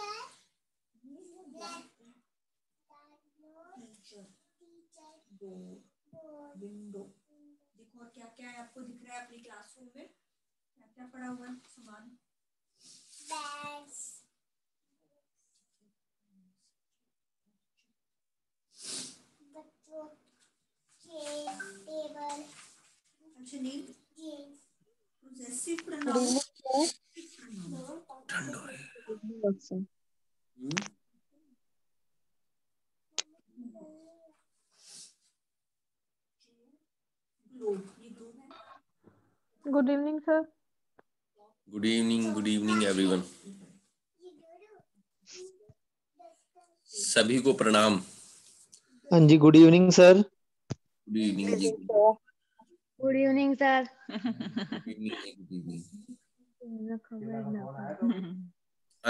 Teacher board window देखो और क्या क्या है आपको दिख रहा है अपनी क्लासरूम में क्या क्या पड़ा हुआ है सामान अच्छा नील जींस पोजेसिव प्रोनाउन है good evening sir good evening good evening everyone सभी को प्रणाम हाँ जी good evening sir good evening जी गुड इवनिंग सर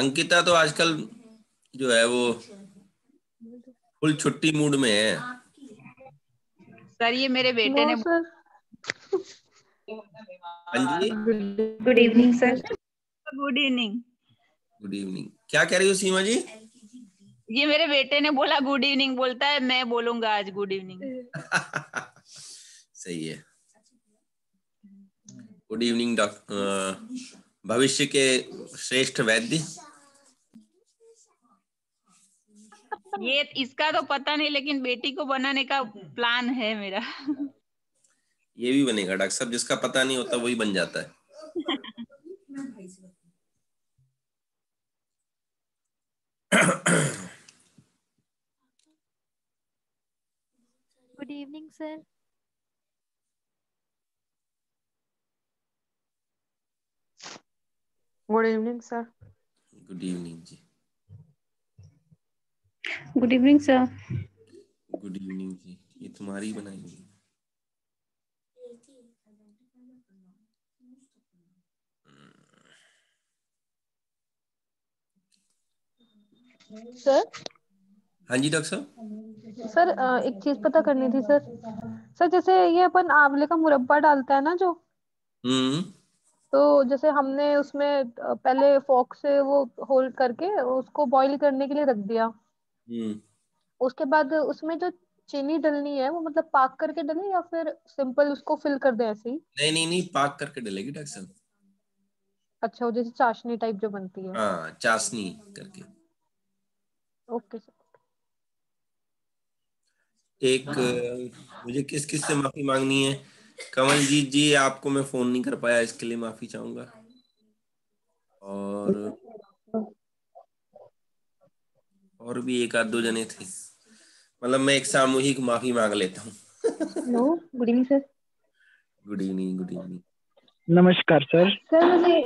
अंकिता तो आजकल जो है वो फुल छुट्टी मूड में है सर ये मेरे बेटे हाँ ने हाँ good evening sir good evening good evening क्या कह रही हो सीमा जी ये मेरे बेटे ने बोला गुड इवनिंग बोलता है मैं बोलूंगा आज गुड इवनिंग सही है गुड इवनिंग डॉक्टर भविष्य के श्रेष्ठ वैद्य ये इसका तो पता नहीं लेकिन बेटी को बनाने का प्लान है मेरा ये भी बनेगा डॉक्टर साहब जिसका पता नहीं होता वही बन जाता है good evening sir good evening sir good evening जी good evening sir good evening जी ये तुम्हारी बनाई है सर हाँ जी डॉक्टर सर एक चीज पता करनी थी सर सर जैसे ये अपन आंवले का मुरब्बा डालता है ना जो हम्म तो जैसे हमने उसमें पहले फॉक से वो होल्ड करके उसको बॉईल करने के लिए रख दिया हम्म। उसके बाद उसमें जो चीनी डलनी है वो मतलब पाक करके डले या फिर सिंपल उसको फिल कर दे ऐसे ही नहीं नहीं नहीं पाक करके डलेगी डॉक्टर अच्छा वो जैसे चाशनी टाइप जो बनती है हाँ चाशनी करके ओके सर एक मुझे किस किस से माफी मांगनी है कमल जी जी आपको मैं फोन नहीं कर पाया इसके लिए माफी चाहूंगा और और भी एक आध दो जने थे मतलब मैं एक सामूहिक माफी मांग लेता हूँ hello good evening sir good evening good evening नमस्कार सर सर मुझे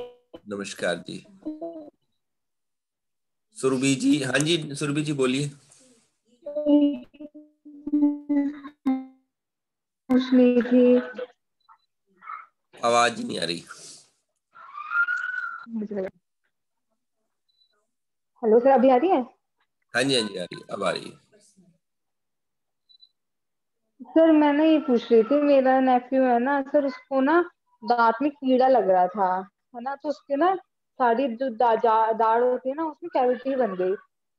नमस्कार जी सुरभि जी हाँ जी सुरभि जी बोलिए आवाज नहीं आ रही हेलो सर अभी आ रही है हाँ जी हाँ जी आ हाँ रही अब आ रही है सर मैं ना ये पूछ रही थी मेरा नेफ्यू है ना सर उसको ना दांत में कीड़ा लग रहा था है ना तो उसके ना सारी जो दाढ़ होती है ना उसमें कैविटी बन गई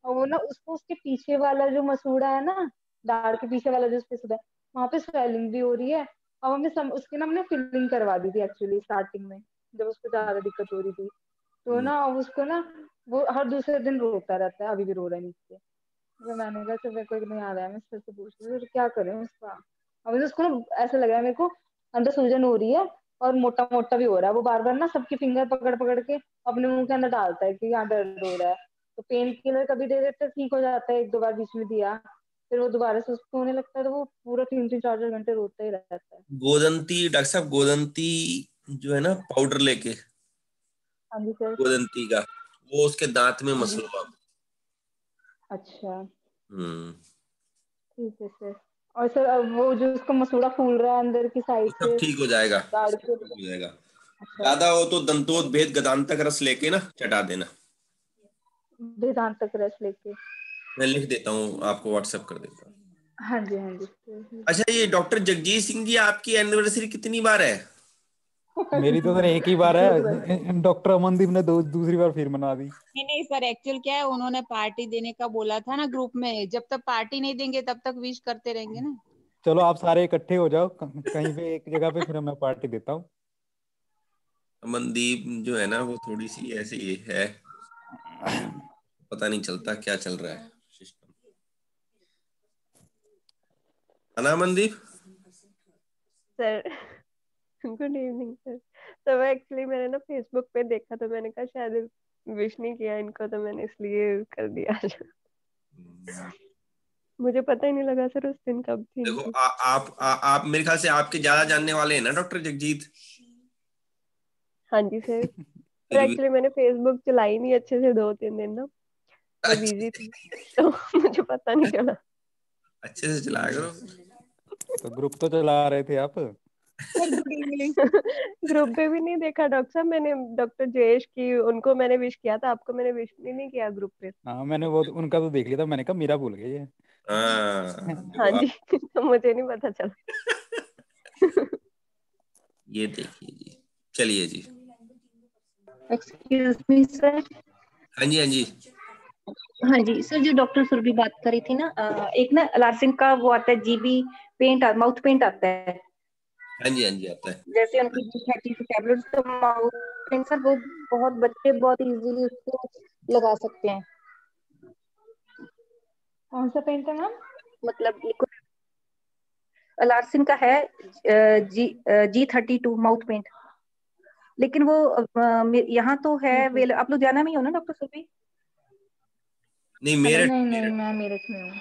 और वो ना उसको उसके पीछे वाला जो मसूड़ा है ना दाढ़ के पीछे वाला जो स्पेस है वहाँ पे स्वेलिंग भी हो रही है और हमने सम, उसकी ना हमने फिलिंग करवा दी थी एक्चुअली स्टार्टिंग में जब उसको ज्यादा दिक्कत हो रही थी तो ना उसको ना वो हर दूसरे दिन रोता रहता है अभी भी रो रहा है नीचे तो मैंने कहा सर अच्छा, मेरे को एक नहीं आ रहा है मैं सर से पूछ रही हूँ क्या करें उसका अब उसको ना ऐसा लग रहा है मेरे को अंदर सूजन हो रही है और मोटा मोटा भी हो रहा है वो बार बार ना सबकी फिंगर पकड़ पकड़ के अपने मुंह के अंदर डालता है कि यहाँ दर्द हो रहा है तो पेन किलर कभी दे देते ठीक हो जाता है एक दो बार बीच में दिया फिर वो दोबारा से उसको होने लगता है तो वो पूरा तीन तीन चार चार घंटे रोता ही रहता है गोदंती डॉक्टर साहब गोदंती जो है ना पाउडर लेके हाँ जी सर गोदंती का वो उसके दांत में मसलूबा अच्छा हम्म। ठीक है सर और सर वो जो उसका मसूड़ा फूल रहा है अंदर की साइड से ठीक हो जाएगा हो जाएगा अच्छा। ज्यादा हो तो दंतोद भेद गदांतक रस लेके ना चटा देना वेदांतक रस लेके मैं लिख देता हूँ आपको व्हाट्सएप कर देता हूँ हाँ जी हाँ जी अच्छा ये डॉक्टर जगजीत सिंह जी आपकी एनिवर्सरी कितनी बार है मेरी तो सर एक ही बार है डॉक्टर अमनदीप ने दो दूसरी बार फिर मना दी नहीं नहीं सर एक्चुअल क्या है उन्होंने पार्टी देने का बोला था ना ग्रुप में जब तक पार्टी नहीं देंगे तब तक विश करते रहेंगे ना चलो आप सारे इकट्ठे हो जाओ कहीं पे एक जगह पे फिर मैं पार्टी देता हूँ अमनदीप जो है ना वो थोड़ी सी ऐसी है पता नहीं चलता क्या चल रहा है system Mandeep sir good evening sir तो मैं एक्चुअली मैंने ना फेसबुक पे देखा तो मैंने कहा शायद विश नहीं किया इनको तो मैंने इसलिए कर दिया मुझे पता ही नहीं लगा सर उस दिन कब थी देखो आ, आप आ, आप मेरे ख्याल से आपके ज्यादा जानने वाले हैं ना डॉक्टर जगजीत हाँ जी सर एक्चुअली मैंने फेसबुक चलाई नहीं अच्छे से दो तीन दिन ना तो बिजी थी तो मुझे पता नहीं चला अच्छे से चलाया करो तो ग्रुप तो चला रहे थे आप ग्रुप पे भी नहीं देखा डॉक्टर साहब मैंने डॉक्टर जयेश की उनको मैंने विश किया था आपको मैंने विश भी नहीं किया ग्रुप पे हाँ मैंने वो उनका तो देख लिया था मैंने कहा मेरा भूल गई है हाँ, हाँ जी तो मुझे नहीं पता चला ये देखिए जी चलिए जी एक्सक्यूज मी सर हाँ जी हाँ जी हाँ जी सर जो डॉक्टर सुरभि बात कर रही थी ना एक ना लार्सिन का वो आता है जीबी पेंट माउथ पेंट आता है हाँ जी हाँ जी आता है जैसे उनकी बीस पैंतीस तो सर वो बहुत बच्चे बहुत इजीली उसको लगा सकते हैं कौन सा पेन था मैम मतलब अलार्सिन का है जी जी थर्टी टू माउथ पेंट लेकिन वो यहाँ तो है हम्म, हम्म। आप लुधियाना में ही हो ना डॉक्टर सुबी नहीं मेरे नहीं, नहीं, नहीं मैं मेरठ में हूँ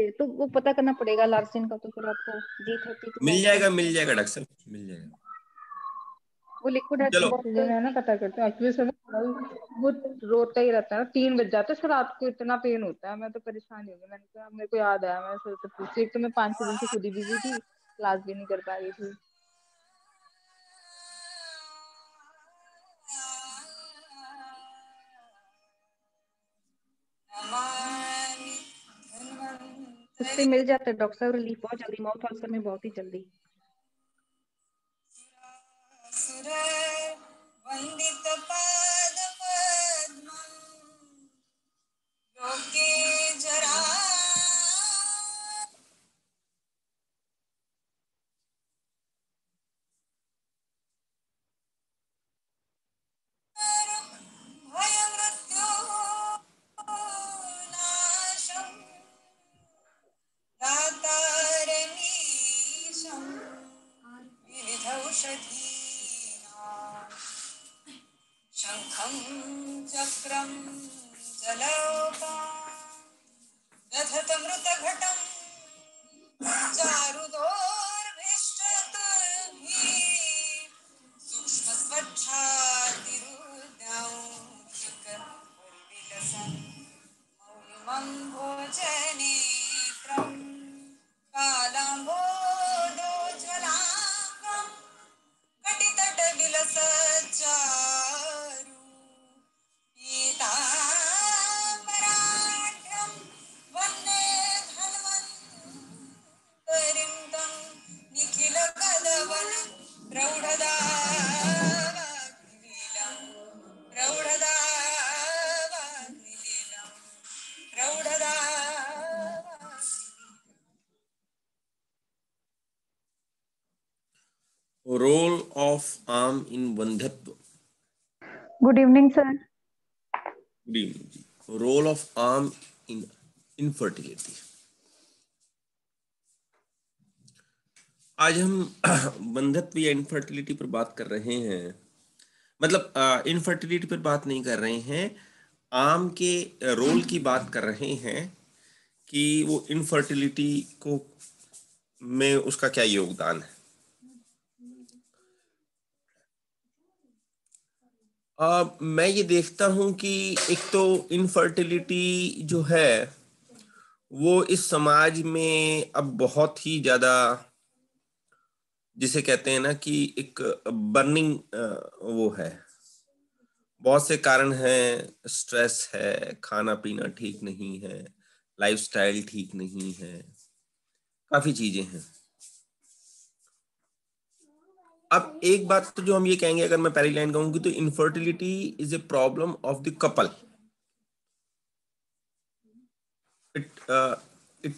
तो वो पता करना पड़ेगा लार्सिन का तो फिर आपको जी थर्टी मिल जाएगा मिल जाएगा डॉक्टर साहब मिल जाएगा वो लिक्विड है ना पता करते हैं वो रोता ही रहता है तीन बज जाते सर रात को इतना पेन होता है मैं तो परेशान हो गई मैंने कहा मेरे को याद आया मैं सर से पूछी एक तो मैं पांच छह दिन से खुद ही बिजी थी क्लास भी नहीं कर पा रही थी से मिल जाता है डॉक्टर साहब रिलीफ बहुत जल्दी माउथ अल्सर में बहुत ही जल्दी जरा रोल ऑफ आम इन बंधत्व good evening sir good evening जी रोल ऑफ आम इन इनफर्टिलिटी आज हम बंधत्व या इनफर्टिलिटी पर बात कर रहे हैं मतलब इनफर्टिलिटी पर बात नहीं कर रहे हैं आम के रोल की बात कर रहे हैं कि वो इनफर्टिलिटी को में उसका क्या योगदान है Uh, मैं ये देखता हूं कि एक तो इनफर्टिलिटी जो है वो इस समाज में अब बहुत ही ज़्यादा जिसे कहते हैं ना कि एक बर्निंग वो है बहुत से कारण हैं स्ट्रेस है खाना पीना ठीक नहीं है लाइफस्टाइल ठीक नहीं है काफ़ी चीज़ें हैं अब एक बात तो जो हम ये कहेंगे अगर मैं पहली लाइन कहूंगी तो infertility is a problem of the couple it it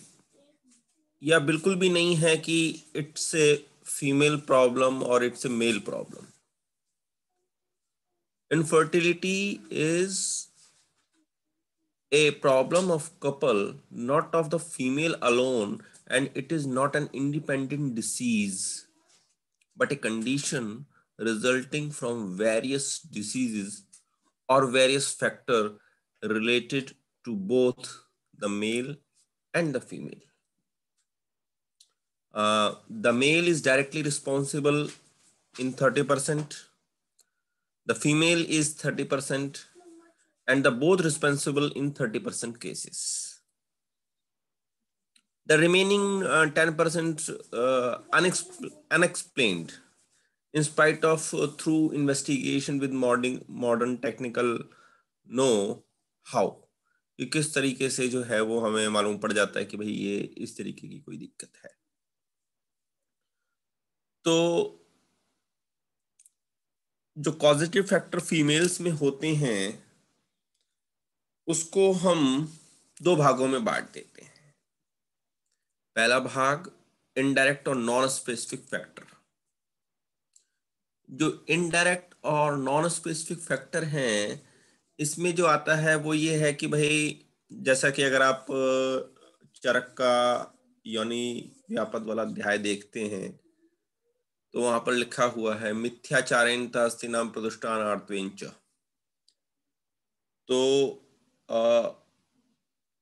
या बिल्कुल भी नहीं है कि इट्स ए फीमेल प्रॉब्लम और it's a male problem infertility is a problem of couple not of the female alone and it is not an independent disease but a condition resulting from various diseases or various factor related to both the male and the female. Uh, the male is directly responsible in 30%. The female is 30% and the both responsible in 30% cases. the remaining uh, 10% unexpl unexplained in spite of uh, through investigation with modern modern technical know how कि किस तरीके से जो है वो हमें मालूम पड़ जाता है कि भाई ये इस तरीके की कोई दिक्कत है तो जो कॉजिटिव फैक्टर फीमेल्स में होते हैं उसको हम दो भागों में बांट देते हैं पहला भाग इनडायरेक्ट और नॉन स्पेसिफिक फैक्टर जो इनडायरेक्ट और नॉन स्पेसिफिक फैक्टर हैं इसमें जो आता है वो ये है कि भाई जैसा कि अगर आप चरक का यानी व्यापद वाला अध्याय देखते हैं तो वहां पर लिखा हुआ है मिथ्याचारेणता अस्थि नाम प्रदुष्टान तो आ,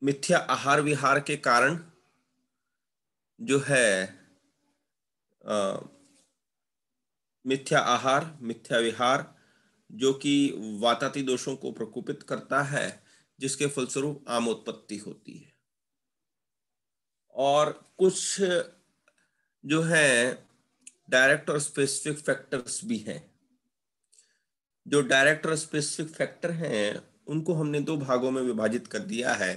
मिथ्या आहार विहार के कारण जो है आ, मिथ्या आहार मिथ्या विहार जो कि वाताती दोषों को प्रकोपित करता है जिसके फलस्वरूप आमोत्पत्ति होती है और कुछ जो है डायरेक्ट और स्पेसिफिक फैक्टर्स भी हैं जो डायरेक्ट और स्पेसिफिक फैक्टर हैं उनको हमने दो भागों में विभाजित कर दिया है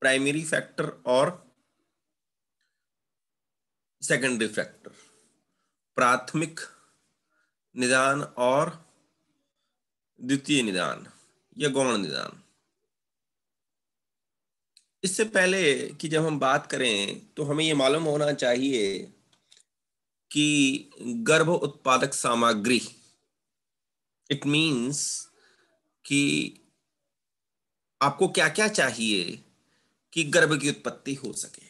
प्राइमरी फैक्टर और सेकेंडरी फैक्टर प्राथमिक निदान और द्वितीय निदान या गौण निदान इससे पहले कि जब हम बात करें तो हमें यह मालूम होना चाहिए कि गर्भ उत्पादक सामग्री इट मीन्स कि आपको क्या क्या चाहिए कि गर्भ की उत्पत्ति हो सके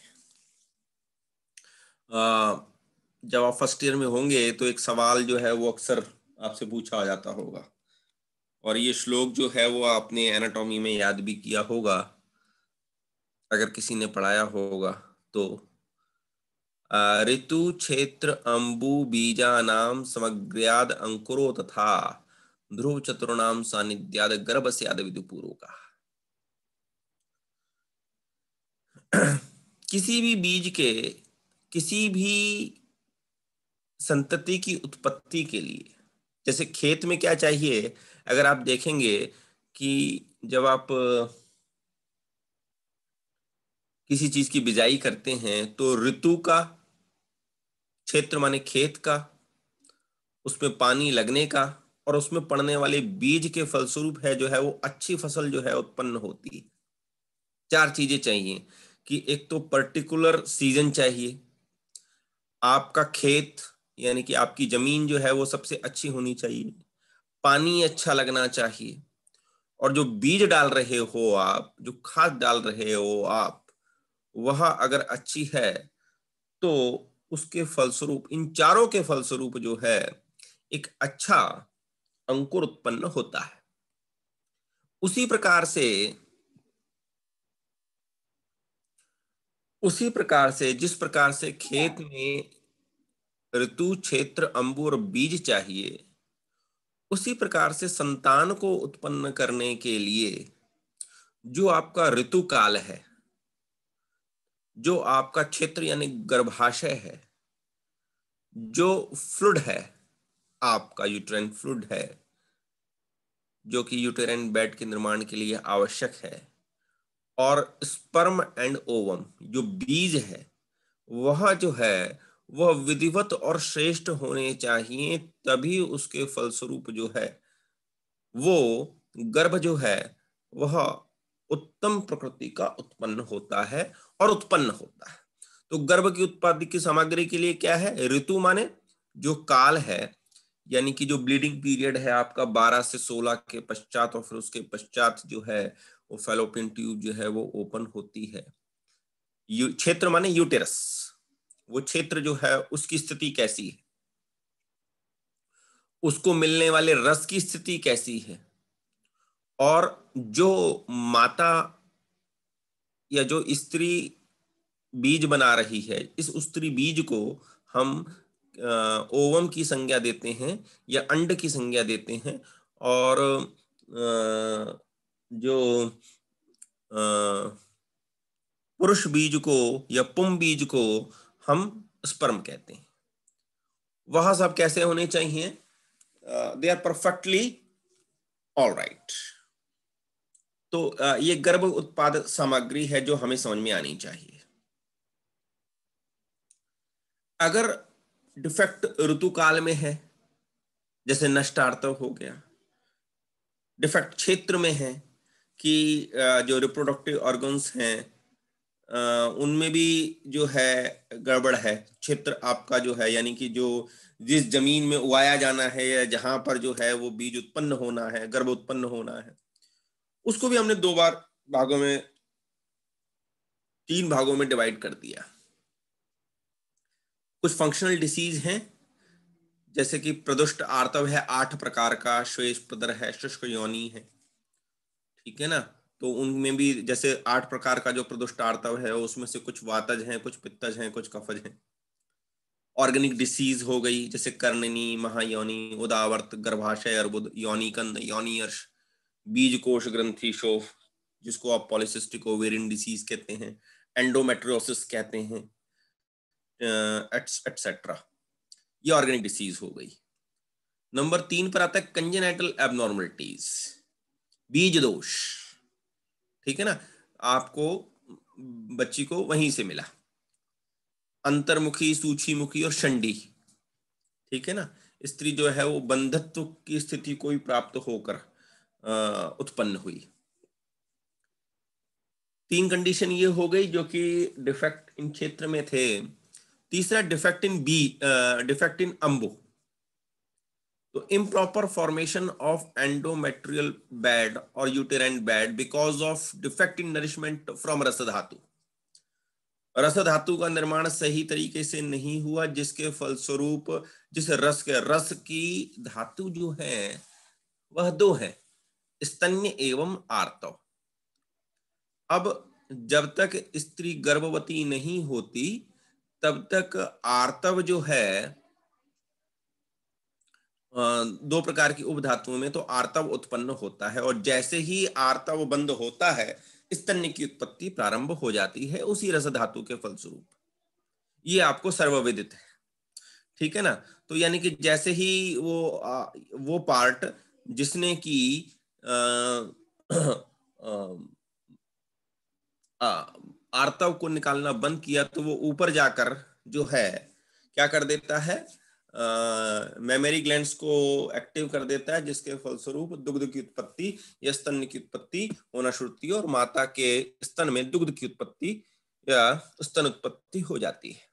जब आप फर्स्ट ईयर में होंगे तो एक सवाल जो है वो अक्सर आपसे पूछा जाता होगा और ये श्लोक जो है वो आपने एनाटॉमी में याद भी किया होगा अगर किसी ने पढ़ाया होगा तो ऋतु क्षेत्र अम्बु नाम समग्र्याद अंकुरो तथा ध्रुव चतुर्णाम सानिध्याद गर्भ से आद विदुपूर्व का किसी भी बीज के किसी भी संतति की उत्पत्ति के लिए जैसे खेत में क्या चाहिए अगर आप देखेंगे कि जब आप किसी चीज की बिजाई करते हैं तो ऋतु का क्षेत्र माने खेत का उसमें पानी लगने का और उसमें पड़ने वाले बीज के फलस्वरूप है जो है वो अच्छी फसल जो है उत्पन्न होती है चार चीजें चाहिए कि एक तो पर्टिकुलर सीजन चाहिए आपका खेत यानी कि आपकी जमीन जो है वो सबसे अच्छी होनी चाहिए पानी अच्छा लगना चाहिए और जो बीज डाल रहे हो आप जो खाद डाल रहे हो आप वह अगर अच्छी है तो उसके फलस्वरूप इन चारों के फलस्वरूप जो है एक अच्छा अंकुर उत्पन्न होता है उसी प्रकार से उसी प्रकार से जिस प्रकार से खेत में ऋतु क्षेत्र अंबु और बीज चाहिए उसी प्रकार से संतान को उत्पन्न करने के लिए जो आपका ऋतु काल है जो आपका क्षेत्र यानी गर्भाशय है जो फ्लूड है आपका यूट्रेन फ्लूड है जो कि यूटेरन बेड के निर्माण के लिए आवश्यक है और स्पर्म एंड ओवम जो बीज है वह जो है वह विधिवत और श्रेष्ठ होने चाहिए तभी उसके फलस्वरूप जो है वो गर्भ जो है वह उत्तम प्रकृति का उत्पन्न होता है और उत्पन्न होता है तो गर्भ की उत्पादन की सामग्री के लिए क्या है ऋतु माने जो काल है यानी कि जो ब्लीडिंग पीरियड है आपका 12 से 16 के पश्चात और फिर उसके पश्चात जो है वो फेलोपियन ट्यूब जो है वो ओपन होती है क्षेत्र माने यूटेरस वो क्षेत्र जो है उसकी स्थिति कैसी है उसको मिलने वाले रस की स्थिति कैसी है और जो माता या जो स्त्री बीज बना रही है इस स्त्री बीज को हम ओवम की संज्ञा देते हैं या अंड की संज्ञा देते हैं और आ, जो पुरुष बीज को या पुम बीज को हम स्पर्म कहते हैं वह सब कैसे होने चाहिए they are perfectly all right तो ये गर्भ उत्पाद सामग्री है जो हमें समझ में आनी चाहिए अगर डिफेक्ट ऋतु काल में है जैसे नष्टार्थ हो गया डिफेक्ट क्षेत्र में है कि जो रिप्रोडक्टिव ऑर्गन्स हैं उनमें भी जो है गड़बड़ है क्षेत्र आपका जो है यानी कि जो जिस जमीन में उगाया जाना है या जहां पर जो है वो बीज उत्पन्न होना है गर्भ उत्पन्न होना है उसको भी हमने दो बार भागों में तीन भागों में डिवाइड कर दिया कुछ फंक्शनल डिसीज हैं जैसे कि प्रदुष्ट आर्तव है आठ प्रकार का श्वेष प्रदर है शुष्क योनी है ठीक है ना तो उनमें भी जैसे आठ प्रकार का जो प्रदुष्ट आर्तव है उसमें से कुछ वातज हैं कुछ पित्तज हैं कुछ कफज हैं ऑर्गेनिक डिसीज हो गई जैसे कर्णनी महायोनी उदावर्त गर्भाशय अर्बुद योनिकंद अर्श बीज कोश ग्रंथि शोफ जिसको आप पॉलिसिस्टिक ओवेरियन डिसीज कहते हैं एंडोमेट्रियोसिस कहते हैं एटसेट्रा ये ऑर्गेनिक डिसीज हो गई नंबर तीन पर आता है कंजेनेटल एबनॉर्मलिटीज़ बीज दोष ठीक है ना आपको बच्ची को वहीं से मिला अंतर्मुखी मुखी और शंडी ठीक है ना स्त्री जो है वो बंधत्व की स्थिति को ही प्राप्त होकर उत्पन्न हुई तीन कंडीशन ये हो गई जो कि डिफेक्ट इन क्षेत्र में थे तीसरा डिफेक्ट इन बी डिफेक्ट इन अम्बो तो improper formation of endometrial bed और uterine bed because of defect in nourishment from रस धातु रस धातु का निर्माण सही तरीके से नहीं हुआ जिसके फलस्वरूप जिस रस के रस की धातु जो है वह दो है स्तन्य एवं आर्तव अब जब तक स्त्री गर्भवती नहीं होती तब तक आर्तव जो है दो प्रकार की उपधातुओं में तो आर्तव उत्पन्न होता है और जैसे ही आर्तव बंद होता है स्तन्य की उत्पत्ति प्रारंभ हो जाती है उसी रस धातु के फलस्वरूप ये आपको सर्वविदित है ठीक है ना तो यानी कि जैसे ही वो वो पार्ट जिसने की आर्तव को निकालना बंद किया तो वो ऊपर जाकर जो है क्या कर देता है मेमोरी ग्लैंड्स को एक्टिव कर देता है जिसके फलस्वरूप दुग्ध की उत्पत्ति या स्तन की उत्पत्ति होना शुरू होती है और माता के स्तन में दुग्ध की उत्पत्ति या स्तन उत्पत्ति हो जाती है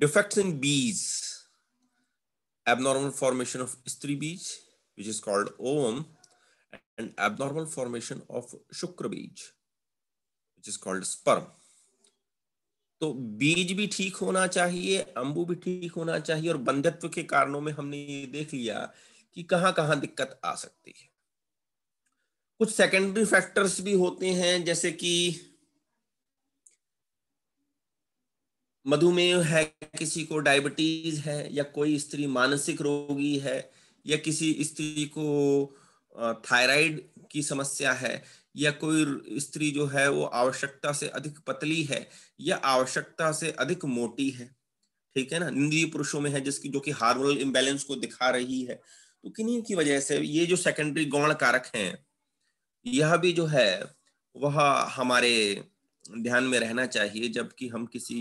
डिफेक्ट इन बीज एबनॉर्मल फॉर्मेशन ऑफ स्त्री बीज which is called ovum and abnormal formation of शुक्र बीज विच इज कॉल्ड स्पर्म तो बीज भी ठीक होना चाहिए अंबु भी ठीक होना चाहिए और बंधत्व के कारणों में हमने ये देख लिया कि कहाँ कहाँ दिक्कत आ सकती है कुछ सेकेंडरी फैक्टर्स भी होते हैं जैसे कि मधुमेह है किसी को डायबिटीज है या कोई स्त्री मानसिक रोगी है या किसी स्त्री को थायराइड की समस्या है या कोई स्त्री जो है वो आवश्यकता से अधिक पतली है या आवश्यकता से अधिक मोटी है ठीक है ना इंद्रिय पुरुषों में है जिसकी जो कि हार्मोनल इम्बेलेंस को दिखा रही है तो किन्हीं की वजह से ये जो सेकेंडरी गौण कारक हैं यह भी जो है वह हमारे ध्यान में रहना चाहिए जबकि हम किसी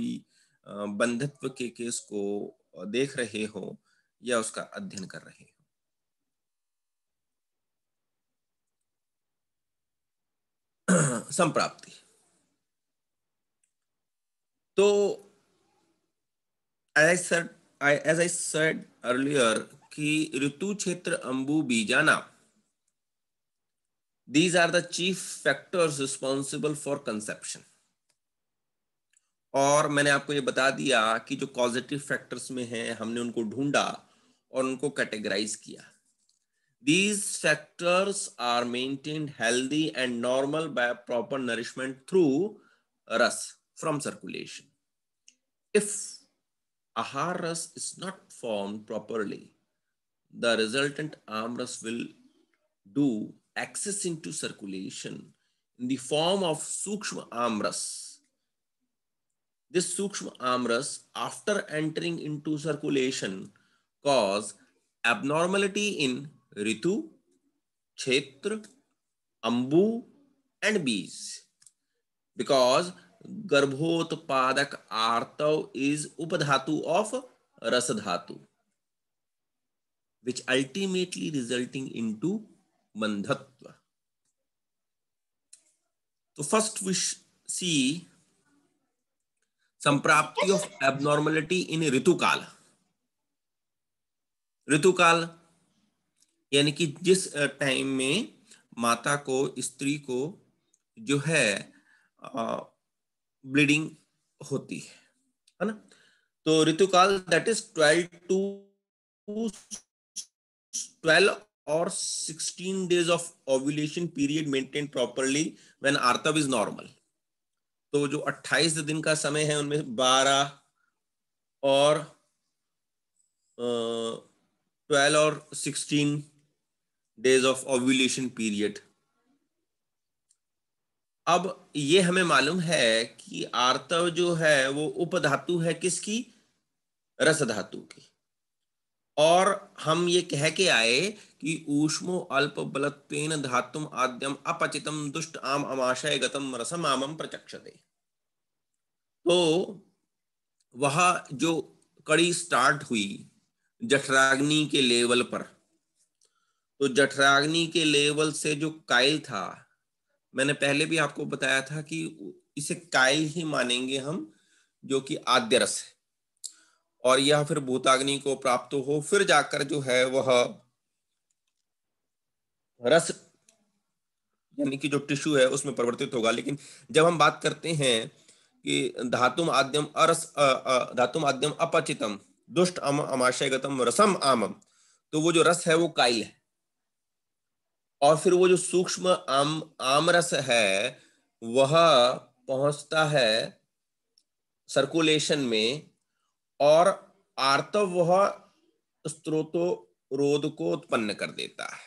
बंधत्व के केस को देख रहे हो या उसका अध्ययन कर रहे हो संप्राप्ति तो as I sir as I said earlier कि ऋतु क्षेत्र अंबु बीजाना these are the chief factors responsible for conception और मैंने आपको ये बता दिया कि जो पॉजिटिव फैक्टर्स में हैं हमने उनको ढूंढा और उनको कैटेगराइज किया These sectors are maintained healthy and normal by proper nourishment through rus from circulation. If ahar rus is not formed properly, the resultant amras will do access into circulation in the form of sukshma amras. This sukshma amras, after entering into circulation, cause abnormality in ऋतु क्षेत्र अंबू and बीज because गर्भोत्पादक आर्तव is उपधातु of रस धातु which ultimately resulting in to बंधत्व तो फर्स्ट विश सी संप्राप्ति ऑफ एबनॉर्मलिटी इन ऋतुकाल ऋतुकाल यानी कि जिस टाइम में माता को स्त्री को जो है ब्लीडिंग होती है है ना तो ऋतुकाल that is twelve to twelve और sixteen days of ovulation period maintain properly when आर्तव इज नॉर्मल तो जो 28 दिन का समय है उनमें 12 और ट्वेल्व 12 और sixteen days of ovulation period अब ये हमें मालूम है कि आर्तव जो है वो उपधातु है किसकी रस धातु की और हम ये कह के आए कि ऊष्मो अल्प बलत्वेन धातुम आद्यम अपचितम दुष्ट आम अमाशय गतम रसम आमम प्रचक्षते तो वह जो कड़ी स्टार्ट हुई जठराग्नि के लेवल पर तो जठराग्नि के लेवल से जो काइल था मैंने पहले भी आपको बताया था कि इसे काइल ही मानेंगे हम जो कि आद्य रस है और यह फिर भूताग्नि को प्राप्त हो फिर जाकर जो है वह रस यानी कि जो टिश्यू है उसमें परिवर्तित होगा लेकिन जब हम बात करते हैं कि धातुम आद्यम अरस धातुम आद्यम अपचितम दुष्ट अम अमाशयगतम रसम आमम तो वो जो रस है वो काइल है और फिर वो जो सूक्ष्म आम आमरस है वह पहुंचता है सर्कुलेशन में और आर्तव वह स्त्रोतो रोध को उत्पन्न कर देता है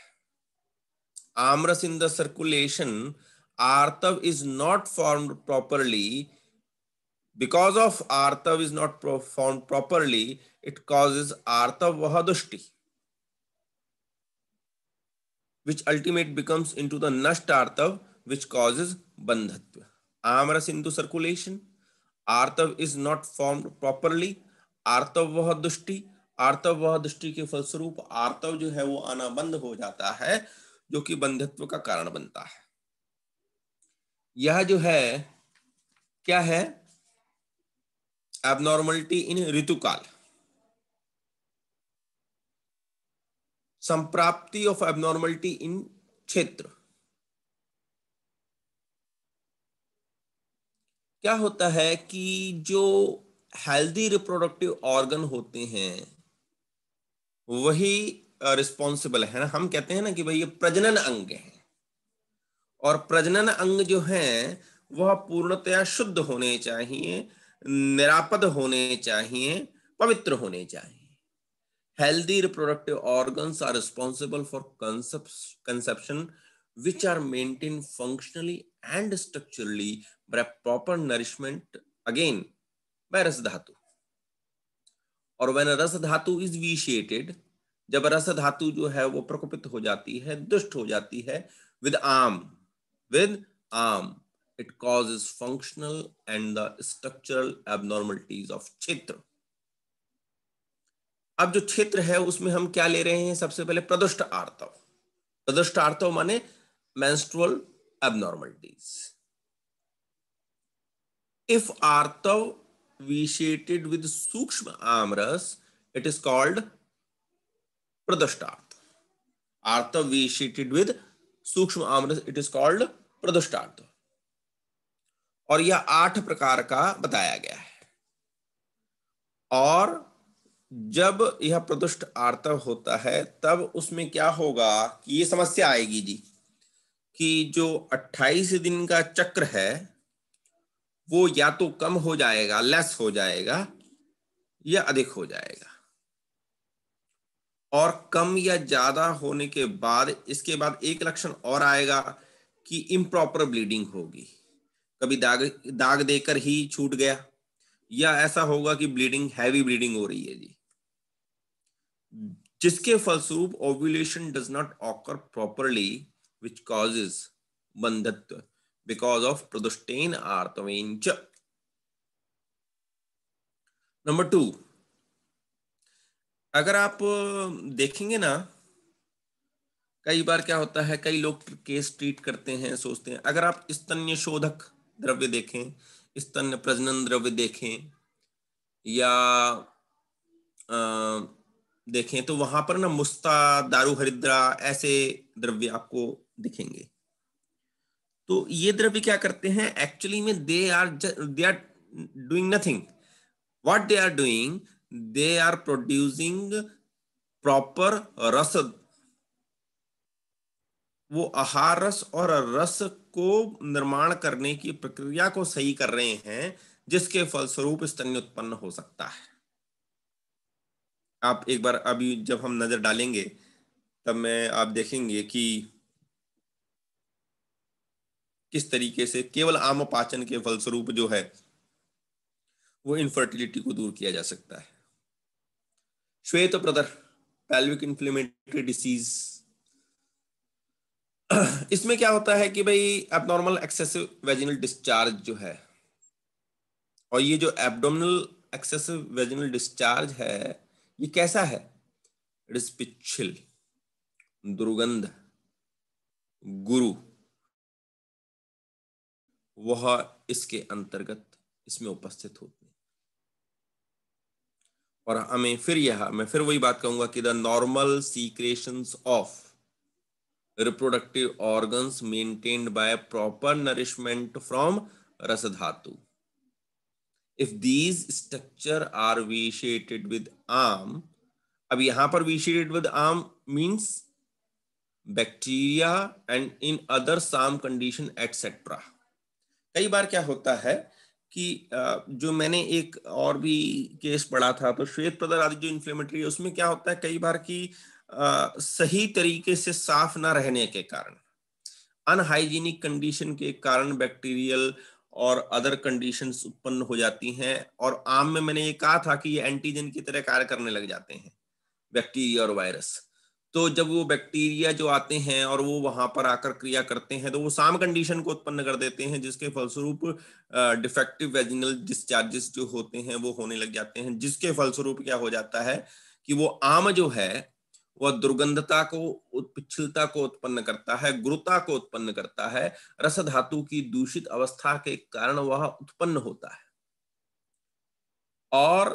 आमरस इन द सर्कुलेशन आर्तव is not form properly because of आर्तव is not form properly it cause is आर्तव वह दुष्टि which ultimate becomes into the artav which causes bandhatva. Amras into circulation. Artav is not formed properly. Artav वह दुष्टि आर्तव वह दृष्टि के फलस्वरूप आर्तव जो है वो आना बंद हो जाता है जो कि बंधत्व का कारण बनता है यह जो hai क्या है एबनॉर्मलिटी इन ऋतुकाल संप्राप्ति ऑफ एबनॉर्मलिटी इन क्षेत्र क्या होता है कि जो हेल्दी रिप्रोडक्टिव ऑर्गन होते हैं वही रिस्पॉन्सिबल है ना हम कहते हैं ना कि भाई ये प्रजनन अंग है और प्रजनन अंग जो है वह पूर्णतया शुद्ध होने चाहिए निरापद होने चाहिए पवित्र होने चाहिए healthy reproductive organs are responsible for concepts, conception which are maintained functionally and structurally by proper nourishment again by ras dhatu और वेन रस dhatu is vitiated jab रस dhatu jo hai wo prakopit ho jati hai dusht ho jati hai with आम with आम it causes functional and the structural abnormalities of chitra अब जो क्षेत्र है उसमें हम क्या ले रहे हैं सबसे पहले प्रदुष्ट आर्तव प्रदुष्ट आर्तव माने मैंस्ट्रोल एबनॉर्मलिटीज इफ आर्तव विशिएटेड विद सूक्ष्म आमरस इट इज कॉल्ड प्रदुष्ट आर्तव आर्तव विशिएटेड विद सूक्ष्म आमरस इट इज कॉल्ड प्रदुष्ट आर्तव और यह आठ प्रकार का बताया गया है और जब यह प्रदुष्ट आर्तव होता है तब उसमें क्या होगा कि ये समस्या आएगी जी कि जो 28 दिन का चक्र है वो या तो कम हो जाएगा लेस हो जाएगा या अधिक हो जाएगा और कम या ज्यादा होने के बाद इसके बाद एक लक्षण और आएगा कि इम्प्रॉपर ब्लीडिंग होगी कभी दाग दाग देकर ही छूट गया या ऐसा होगा कि ब्लीडिंग हैवी ब्लीडिंग हो रही है जी जिसके फलस्वरूप ovulation does not occur properly which causes बंधत्व बिकॉज ऑफ प्रदुष्टेन आर्तवें नंबर टू अगर आप देखेंगे ना कई बार क्या होता है कई लोग केस ट्रीट करते हैं सोचते हैं अगर आप स्तन्य शोधक द्रव्य देखें स्तन्य प्रजनन द्रव्य देखें या आ, देखें तो वहां पर ना मुस्ता दारू हरिद्रा ऐसे द्रव्य आपको दिखेंगे तो ये द्रव्य क्या करते हैं एक्चुअली में they are they are doing nothing what they are doing they are producing proper रस वो आहार रस और रस को निर्माण करने की प्रक्रिया को सही कर रहे हैं जिसके फलस्वरूप स्तन्य उत्पन्न हो सकता है आप एक बार अभी जब हम नजर डालेंगे तब मैं आप देखेंगे कि किस तरीके से केवल आम पाचन के फलस्वरूप जो है वो इनफर्टिलिटी को दूर किया जा सकता है श्वेत प्रदर पैल्विक इन्फ्लेमेटरी डिसीज इसमें क्या होता है कि भाई एबनॉर्मल एक्सेसिव वेजिनल डिस्चार्ज जो है और ये जो एबडोमिनल एक्सेसिव वेजिनल डिस्चार्ज है ये कैसा है रिस्पिछिल दुर्गंध गुरु वह इसके अंतर्गत इसमें उपस्थित होते हैं और हमें फिर यह मैं फिर वही बात कहूंगा कि the normal secretion of reproductive organs maintained by proper nourishment from रस धातु if these structure are vitiated with arm अब यहां पर vitiated with arm means bacteria and in other साम कंडीशन एटसेट्रा कई बार क्या होता है कि जो मैंने एक और भी केस पढ़ा था तो श्वेत प्रदर आदि जो इन्फ्लेमेटरी है उसमें क्या होता है कई बार की सही तरीके से साफ ना रहने के कारण अनहाइजीनिक कंडीशन के कारण बैक्टीरियल और अदर कंडीशंस उत्पन्न हो जाती हैं और आम में मैंने ये कहा था कि ये एंटीजन की तरह कार्य करने लग जाते हैं बैक्टीरिया और वायरस तो जब वो बैक्टीरिया जो आते हैं और वो वहां पर आकर क्रिया करते हैं तो वो साम कंडीशन को उत्पन्न कर देते हैं जिसके फलस्वरूप डिफेक्टिव वेजिनल डिस्चार्जेस जो होते हैं वो होने लग जाते हैं जिसके फलस्वरूप क्या हो जाता है कि वो आम जो है वह दुर्गंधता को पिछलता को उत्पन्न करता है गुरुता को उत्पन्न करता है रस धातु की दूषित अवस्था के कारण वह उत्पन्न होता है और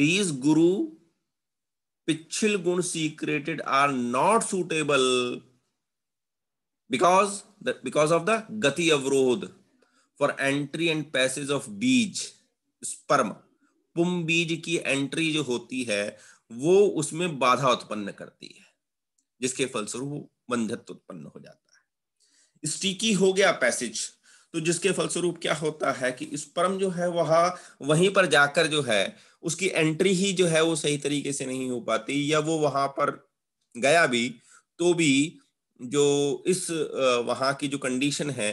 दीज गुरु पिछिल गुण secreted are not suitable because because of the गति अवरोध for entry and passage of बीज स्पर्म पुम बीज की एंट्री जो होती है वो उसमें बाधा उत्पन्न करती है जिसके फलस्वरूप बंधत्व उत्पन्न हो जाता है स्टीकी हो गया पैसेज तो जिसके फलस्वरूप क्या होता है कि इस परम जो है वह वहीं पर जाकर जो है उसकी एंट्री ही जो है वो सही तरीके से नहीं हो पाती या वो वहां पर गया भी तो भी जो इस वहां की जो कंडीशन है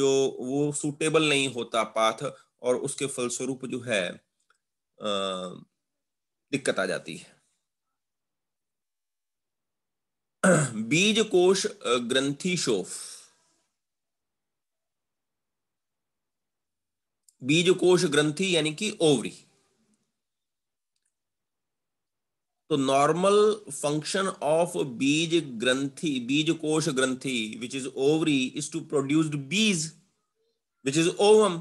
जो वो सूटेबल नहीं होता पाथ और उसके फलस्वरूप जो है दिक्कत आ जाती है बीज कोश ग्रंथी शोफ बीज कोश ग्रंथी यानी कि ओवरी तो नॉर्मल फंक्शन ऑफ बीज ग्रंथी बीज कोश ग्रंथी which is ovary is to produced बीज विच इज ओवम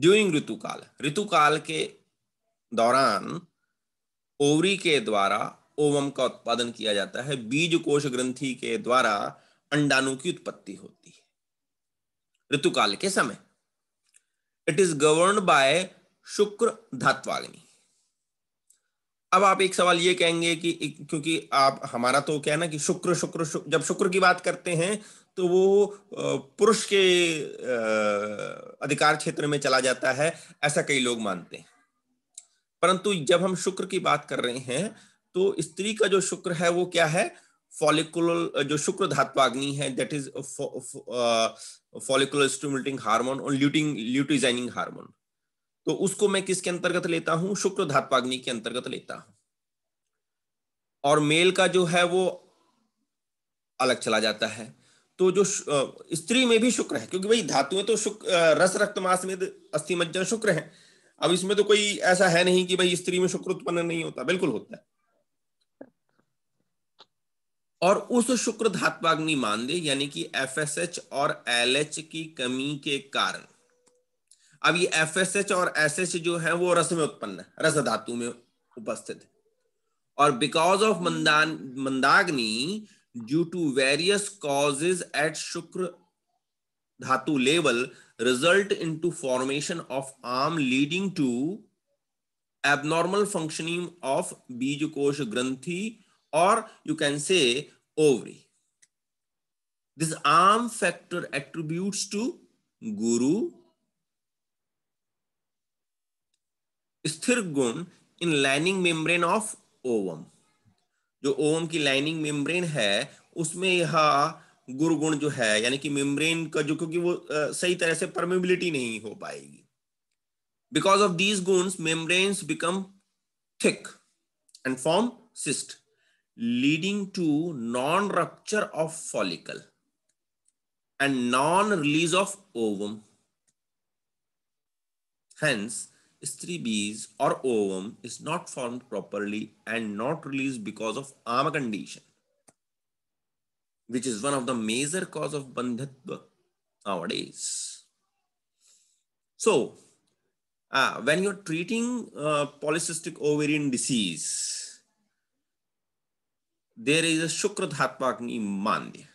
ड्यूरिंग ऋतुकाल ऋतुकाल के दौरान ओवरी के द्वारा ओवम का उत्पादन किया जाता है बीज कोश ग्रंथि के द्वारा अंडाणु की उत्पत्ति होती है ऋतुकाल के समय इट इज गवर्न बाय शुक्र धात्वाग्नि अब आप एक सवाल ये कहेंगे कि क्योंकि आप हमारा तो क्या है ना कि शुक्र शुक्र शुक्र जब शुक्र की बात करते हैं तो वो पुरुष के अधिकार क्षेत्र में चला जाता है ऐसा कई लोग मानते हैं परंतु जब हम शुक्र की बात कर रहे हैं तो स्त्री का जो शुक्र है वो क्या है फॉलिकुलर जो शुक्र धात्वाग्नि है that is follicular stimulating hormone और ल्यूटिंग ल्यूटिजाइनिंग हार्मोन तो उसको मैं किसके अंतर्गत लेता हूं शुक्र धात्वाग्नि के अंतर्गत लेता हूं और मेल का जो है वो अलग चला जाता है तो जो uh, स्त्री में भी शुक्र है क्योंकि भाई धातुएं तो शुक्र uh, रस रक्त मास में अस्थि मज्जन शुक्र है अब इसमें तो कोई ऐसा है नहीं कि भाई स्त्री में शुक्र उत्पन्न नहीं होता बिल्कुल होता है और उस शुक्र धातुवाग्नि मानदेय यानी कि एच और एच की कमी के कारण अब ये एच और एच जो है वो रस में उत्पन्न है रस धातु में उपस्थित है और बिकॉज ऑफ मंदान मंदाग्नि due to various causes at शुक्र धातु level to formation of of leading to abnormal functioning of बीज बीजकोश ग्रंथि or you can say ovary. This arm factor attributes to Guru. स्थिर गुण in lining of of ovum जो ki की lining hai है उसमें यह गुण जो है यानी कि मेम्ब्रेन का जो क्योंकि वो सही तरह से परमेबिलिटी नहीं हो पाएगी बिकॉज ऑफ दीज गुण्स membranes become thick and form cyst leading to non-rupture of follicle and non-release of ovum. Hence, S3Bs or ovum is not formed properly and not released because of ama condition, which is one of the major cause of bandhatva nowadays. So, uh, when you're treating uh, polycystic ovarian disease, there is a Shukradhatpagni Mandi.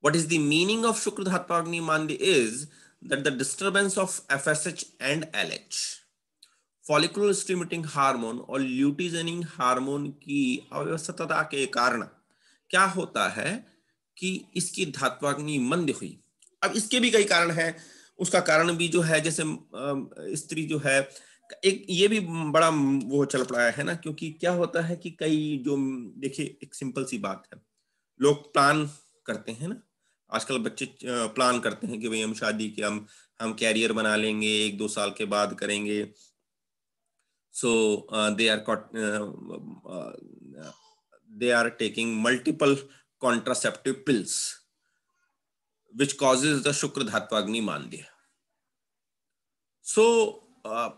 What is the meaning of Shukradhatpagni Mandi is that the disturbance of FSH and LH, follicular stimulating hormone और luteining hormone की अव्यवस्थता के कारण क्या होता है कि इसकी धात्वाग्नि मंद हुई अब इसके भी कई कारण हैं उसका कारण भी जो है जैसे स्त्री जो है एक ये भी बड़ा वो चल पड़ा है ना क्योंकि क्या होता है कि कई जो देखिए एक सिंपल सी बात है लोग प्लान करते हैं ना आजकल बच्चे प्लान करते हैं कि भाई हम शादी के हम हम कैरियर बना लेंगे एक दो साल के बाद करेंगे so they are they are taking multiple contraceptive pills which causes the शुक्र धात्वाग्नि मान दिया सो so, uh,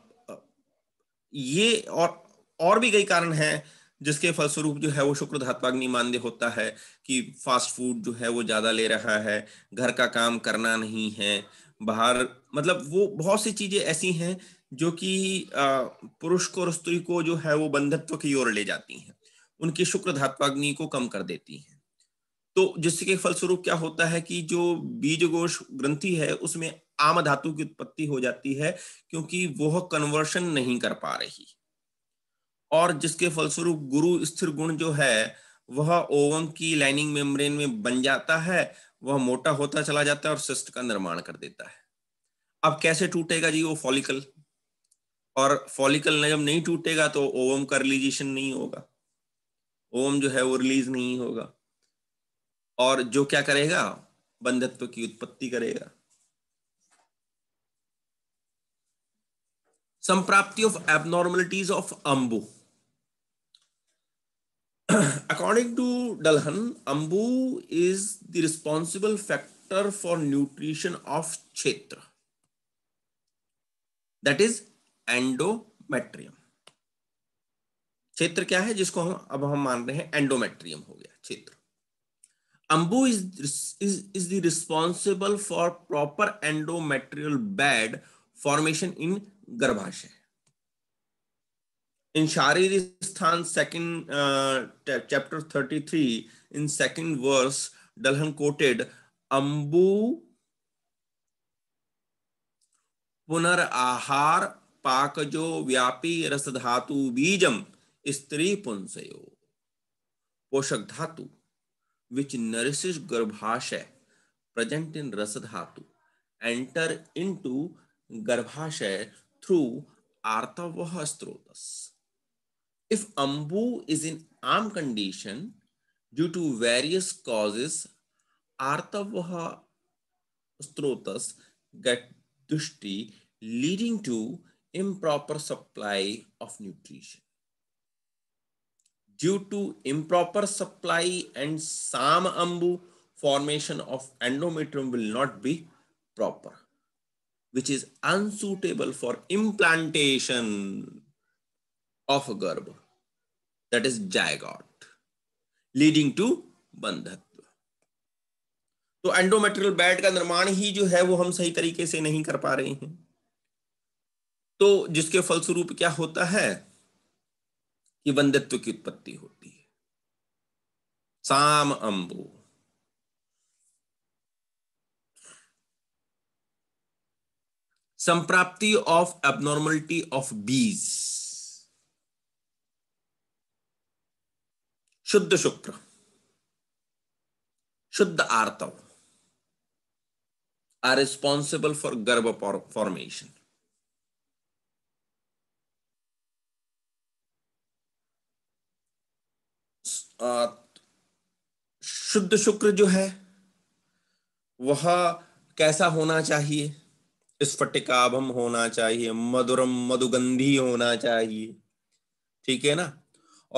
ये और और भी कई कारण हैं जिसके फलस्वरूप जो है वो शुक्र धात्वाग्नि मानदेय होता है कि फास्ट फूड जो है वो ज्यादा ले रहा है घर का काम करना नहीं है बाहर मतलब वो बहुत सी चीजें ऐसी हैं जो कि पुरुष को और स्त्री को जो है वो बंधत्व की ओर ले जाती हैं उनकी शुक्र धात्वाग्नि को कम कर देती हैं तो जिसके फलस्वरूप क्या होता है कि जो बीजगोश ग्रंथि है उसमें आम धातु की उत्पत्ति हो जाती है क्योंकि वह कन्वर्शन नहीं कर पा रही और जिसके फलस्वरूप गुरु स्थिर गुण जो है वह ओवम की लाइनिंग मेम्ब्रेन में बन जाता है वह मोटा होता चला जाता है और सिस्ट का निर्माण कर देता है अब कैसे टूटेगा जी वो फॉलिकल और फॉलिकल जब नहीं टूटेगा तो ओवम का रिलीजेशन नहीं होगा ओवम जो है वो रिलीज नहीं होगा और जो क्या करेगा बंधत्व की उत्पत्ति करेगा संप्राप्ति ऑफ एबनॉर्मलिटीज ऑफ अंबू अकॉर्डिंग टू डलहन अंबू is the responsible factor for nutrition of क्षेत्र दैट इज एंडोमेट्रियम क्षेत्र क्या है जिसको हम अब हम मान रहे हैं एंडोमेट्रियम हो गया क्षेत्र अंबू is is the responsible for proper endometrial bed formation in गर्भाशय in Shariristan, second uh, chapter 33, इन सेकंड वर्स दलहन कोटेड अंबु पुनर आहार पाक जो व्यापी रस धातु बीजम स्त्री पुंसयो पोषक धातु विच नरिशिश गर्भाशय प्रेजेंट इन रस धातु एंटर इनटू गर्भाशय through Artavaha Strotas. If Ambu is in arm condition due to various causes, Artavaha Strotas get Dushti leading to improper supply of nutrition. Due to improper supply and Sam Ambu formation of endometrium will not be proper. which is unsuitable for implantation of a garbha, that is zygote, leading to बंधत्व तो endometrial bad का निर्माण ही जो है वो हम सही तरीके से नहीं कर पा रहे हैं तो जिसके फलस्वरूप क्या होता है कि बंधत्व की उत्पत्ति होती है साम अम्बो संप्राप्ति ऑफ एबनॉर्मलिटी ऑफ बीज शुद्ध शुक्र शुद्ध आर्तव आर रिस्पॉन्सिबल फॉर गर्भ फॉर्मेशन शुद्ध शुक्र जो है वह कैसा होना चाहिए स्फटिकाभम होना चाहिए मधुरम मधुगंधी होना चाहिए ठीक है ना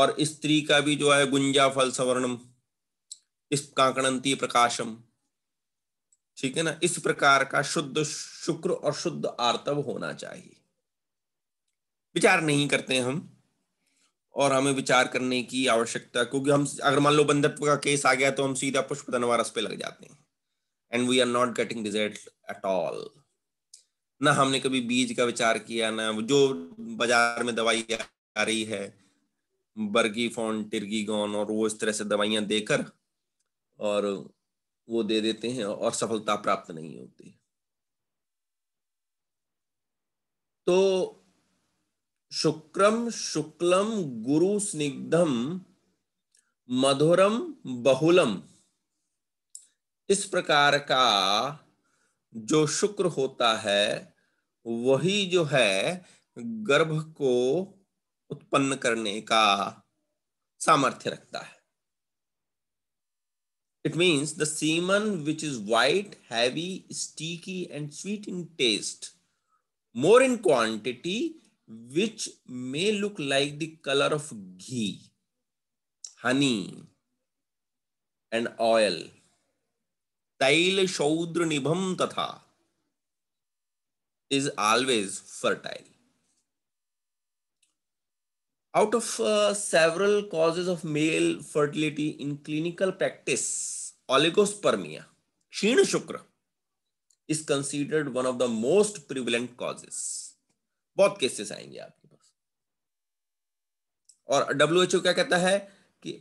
और स्त्री का भी जो है गुंजा फल सवर्णम इस कांकणंती प्रकाशम ठीक है ना इस प्रकार का शुद्ध शुक्र और शुद्ध आर्तव होना चाहिए विचार नहीं करते हम और हमें विचार करने की आवश्यकता क्योंकि हम अगर मान लो बंधत्व का केस आ गया तो हम सीधा पुष्प धनवारस पे लग जाते हैं and we are not getting result at all ना हमने कभी बीज का विचार किया ना जो बाजार में दवाई आ रही है बर्गी फोन टिर्गी गौन और वो इस तरह से दवाइयां देकर और वो दे देते हैं और सफलता प्राप्त नहीं होती तो शुक्रम शुक्लम गुरु स्निग्धम मधुरम बहुलम इस प्रकार का जो शुक्र होता है वही जो है गर्भ को उत्पन्न करने का सामर्थ्य रखता है it means the semen which is white heavy sticky and sweet in taste more in quantity which may look like the colour of ghee honey and oil तैल शौद्र निभम तथा is always fertile out of several causes of male fertility in clinical practice oligospermia क्षीण शुक्र is considered one of the most prevalent causes बहुत cases आएंगे आपके पास और डब्ल्यू एच ओ क्या कहता है कि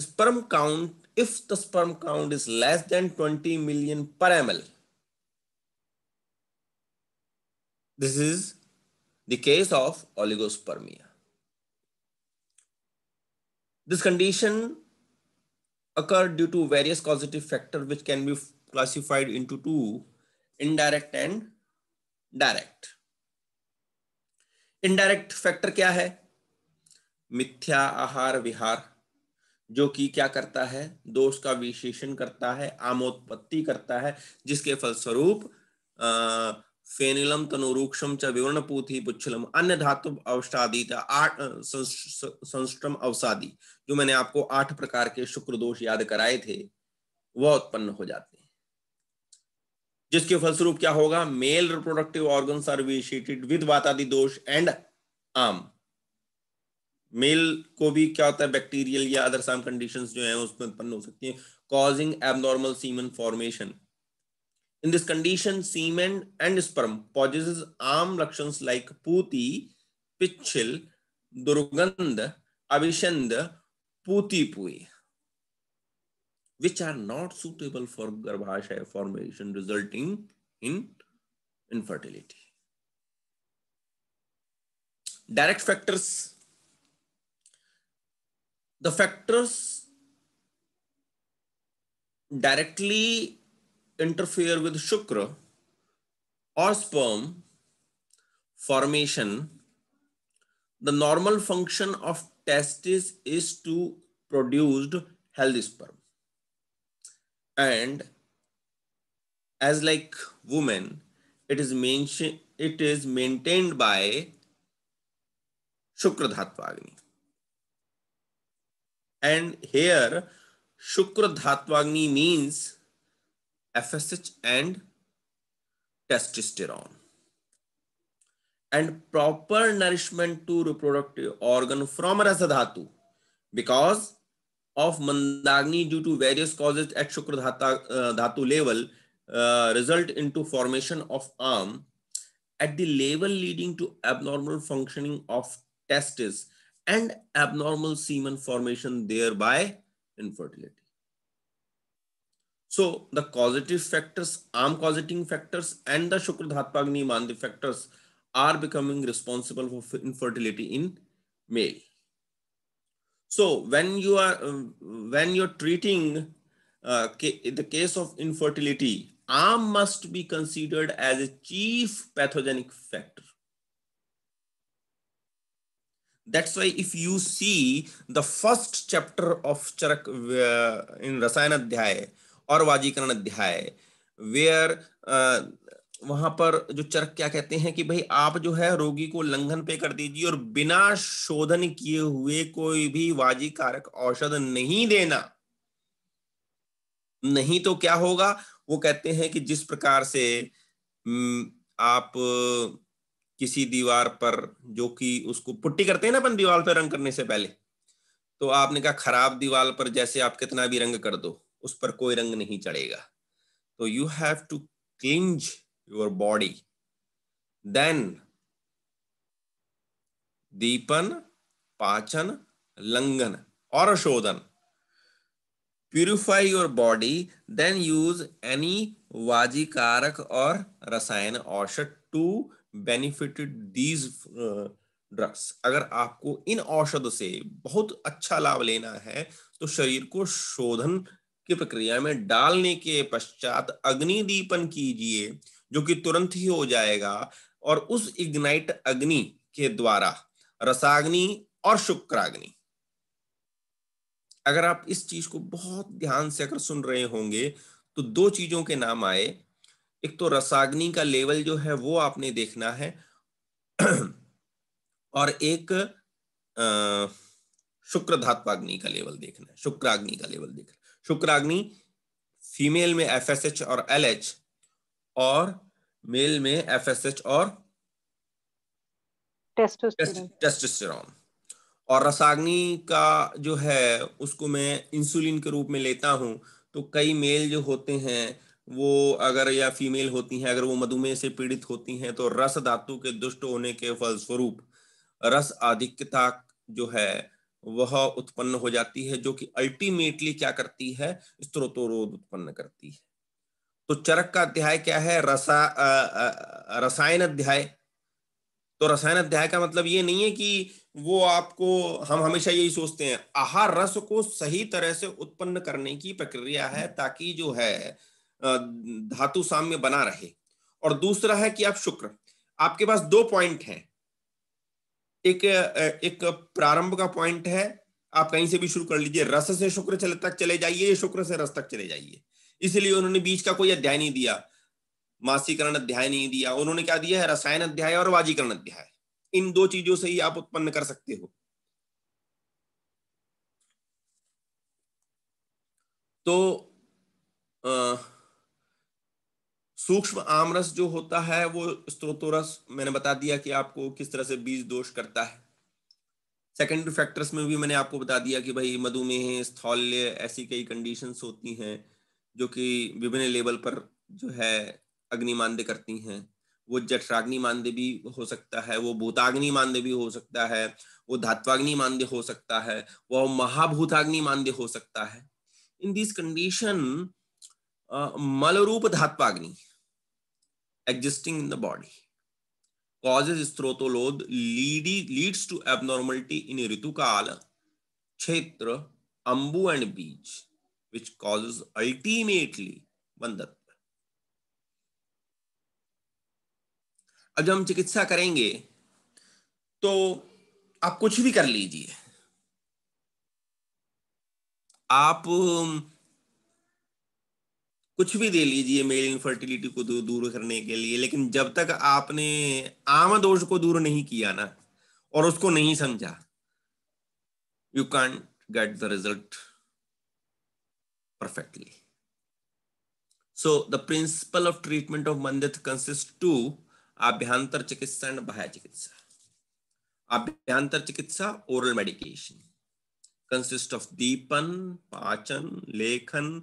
sperm count if the sperm count is less than 20 million per ml. This is the case of oligospermia. This condition occurred due to various causative factors which can be classified into two, indirect and direct. Indirect factor kya है? मिथ्या ahar vihar. जो कि क्या करता है दोष का विशेषण करता है आमोत्पत्ति करता है जिसके फलस्वरूप फेनिलम तनुरूक्षम च विवरण पुच्छलम अन्य धातु अवसादी आठ अवसादी जो मैंने आपको आठ प्रकार के शुक्र दोष याद कराए थे वह उत्पन्न हो जाते हैं जिसके फलस्वरूप क्या होगा male reproductive organs are vitiated with वातादि दोष एंड आम मेल को भी क्या होता है बैक्टीरियल या अदर साम कंडीशन जो है उसमें उत्पन्न हो सकती है causing abnormal semen formation in this condition semen and sperm possesses ama लक्षण लाइक पूती पिछिल दुर्गंध अभिशंद पूतीपुई which are not suitable for गर्भाशय formation resulting in infertility direct factors the factors directly interfere with Shukra or sperm formation. The normal function of testis is to produce healthy sperm. And as like women, it is mentioned it is maintained by Shukra Dhatva Agni. And here, Shukra Dhatwagni means FSH and testosterone. And proper nourishment to reproductive organ from Rasadhatu because of Mandagni due to various causes at Shukra Dhata, uh, Dhatu level uh, result into formation of arm at the level leading to abnormal functioning of testes and abnormal semen formation, thereby infertility. So the causative factors, arm causating factors and the Shukradhatpagni Mandi factors are becoming responsible for infertility in male. So when you are, uh, when you're treating uh, the case of infertility, arm must be considered as a chief pathogenic factor. That's why if you see the first chapter of Charak uh, in Rasayana Adhyay और वाजीकरण अध्याय where वहां पर जो चरक क्या कहते हैं कि भाई आप जो है रोगी को लंघन पे कर दीजिए और बिना शोधन किए हुए कोई भी वाजी कारक औषध नहीं देना नहीं तो क्या होगा वो कहते हैं कि जिस प्रकार से आप किसी दीवार पर जो कि उसको पुट्टी करते हैं ना अपन दीवार पर रंग करने से पहले तो आपने कहा खराब दीवार पर जैसे आप कितना भी रंग कर दो उस पर कोई रंग नहीं चढ़ेगा तो you have to cleanse your body then दीपन पाचन लंगन और शोधन purify your body then use any वाजिकारक और रसायन औषध टू बेनिफिटेड दीज ड्रग्स अगर आपको इन औषध से बहुत अच्छा लाभ लेना है तो शरीर को शोधन की प्रक्रिया में डालने के पश्चात अग्निदीपन कीजिए जो कि तुरंत ही हो जाएगा और उस इग्नाइट अग्नि के द्वारा रसाग्नि और शुक्राग्नि अगर आप इस चीज को बहुत ध्यान से अगर सुन रहे होंगे तो दो चीजों के नाम आए एक तो रसाग्नि का लेवल जो है वो आपने देखना है और एक शुक्र धात्वाग्नि का लेवल देखना है शुक्राग्नि का लेवल देखना शुक्राग्नि फीमेल में एफ और एल और मेल में एफ और टेस्टोस्टेरोन और रसाग्नि का जो है उसको मैं इंसुलिन के रूप में लेता हूं तो कई मेल जो होते हैं वो अगर या फीमेल होती हैं अगर वो मधुमेह से पीड़ित होती हैं तो रस धातु के दुष्ट होने के फलस्वरूप रस आधिक्यता जो है वह उत्पन्न हो जाती है जो कि अल्टीमेटली क्या करती है स्त्रोतोरोध उत्पन्न करती है तो चरक का अध्याय क्या है रसा रसायन अध्याय तो रसायन अध्याय का मतलब ये नहीं है कि वो आपको हम हमेशा यही सोचते हैं आहार रस को सही तरह से उत्पन्न करने की प्रक्रिया है ताकि जो है धातु साम्य बना रहे और दूसरा है कि आप शुक्र आपके पास दो पॉइंट हैं एक एक प्रारंभ का पॉइंट है आप कहीं से भी शुरू कर लीजिए रस से शुक्र चले तक चले जाइए शुक्र से रस तक चले जाइए इसलिए उन्होंने बीच का कोई अध्याय नहीं दिया मासीकरण अध्याय नहीं दिया उन्होंने क्या दिया है रसायन अध्याय और वाजीकरण अध्याय इन दो चीजों से ही आप उत्पन्न कर सकते हो तो आ, सूक्ष्म आमरस जो होता है वो स्त्रोतोरस मैंने बता दिया कि आपको किस तरह से बीज दोष करता है सेकेंडरी फैक्टर्स में भी मैंने आपको बता दिया कि भाई मधुमेह स्थौल्य ऐसी कई कंडीशंस होती हैं जो कि विभिन्न लेवल पर जो है अग्नि मानदे करती हैं वो जठराग्नि मानदे भी हो सकता है वो भूताग्नि मानदे भी हो सकता है वो धात्वाग्नि मानदे हो सकता है वो महाभूताग्नि मानदे हो सकता है इन दिस कंडीशन मल रूप धात्वाग्नि existing in the body. Causes strotholod leads to abnormality in ritukal Kshetra, Ambu and beej which causes ultimately बंधत्व अब जब हम चिकित्सा करेंगे तो आप कुछ भी कर लीजिए आप कुछ भी दे लीजिए मेल इनफर्टिलिटी को दूर करने के लिए लेकिन जब तक आपने आम दोष को दूर नहीं किया ना और उसको नहीं समझा you can't get the result perfectly so the principle of treatment of मंदित कंसिस्ट टू आभ्यंतर चिकित्सा एंड बाह्य चिकित्सा आभ्यंतर चिकित्सा ओरल मेडिकेशन कंसिस्ट ऑफ दीपन पाचन लेखन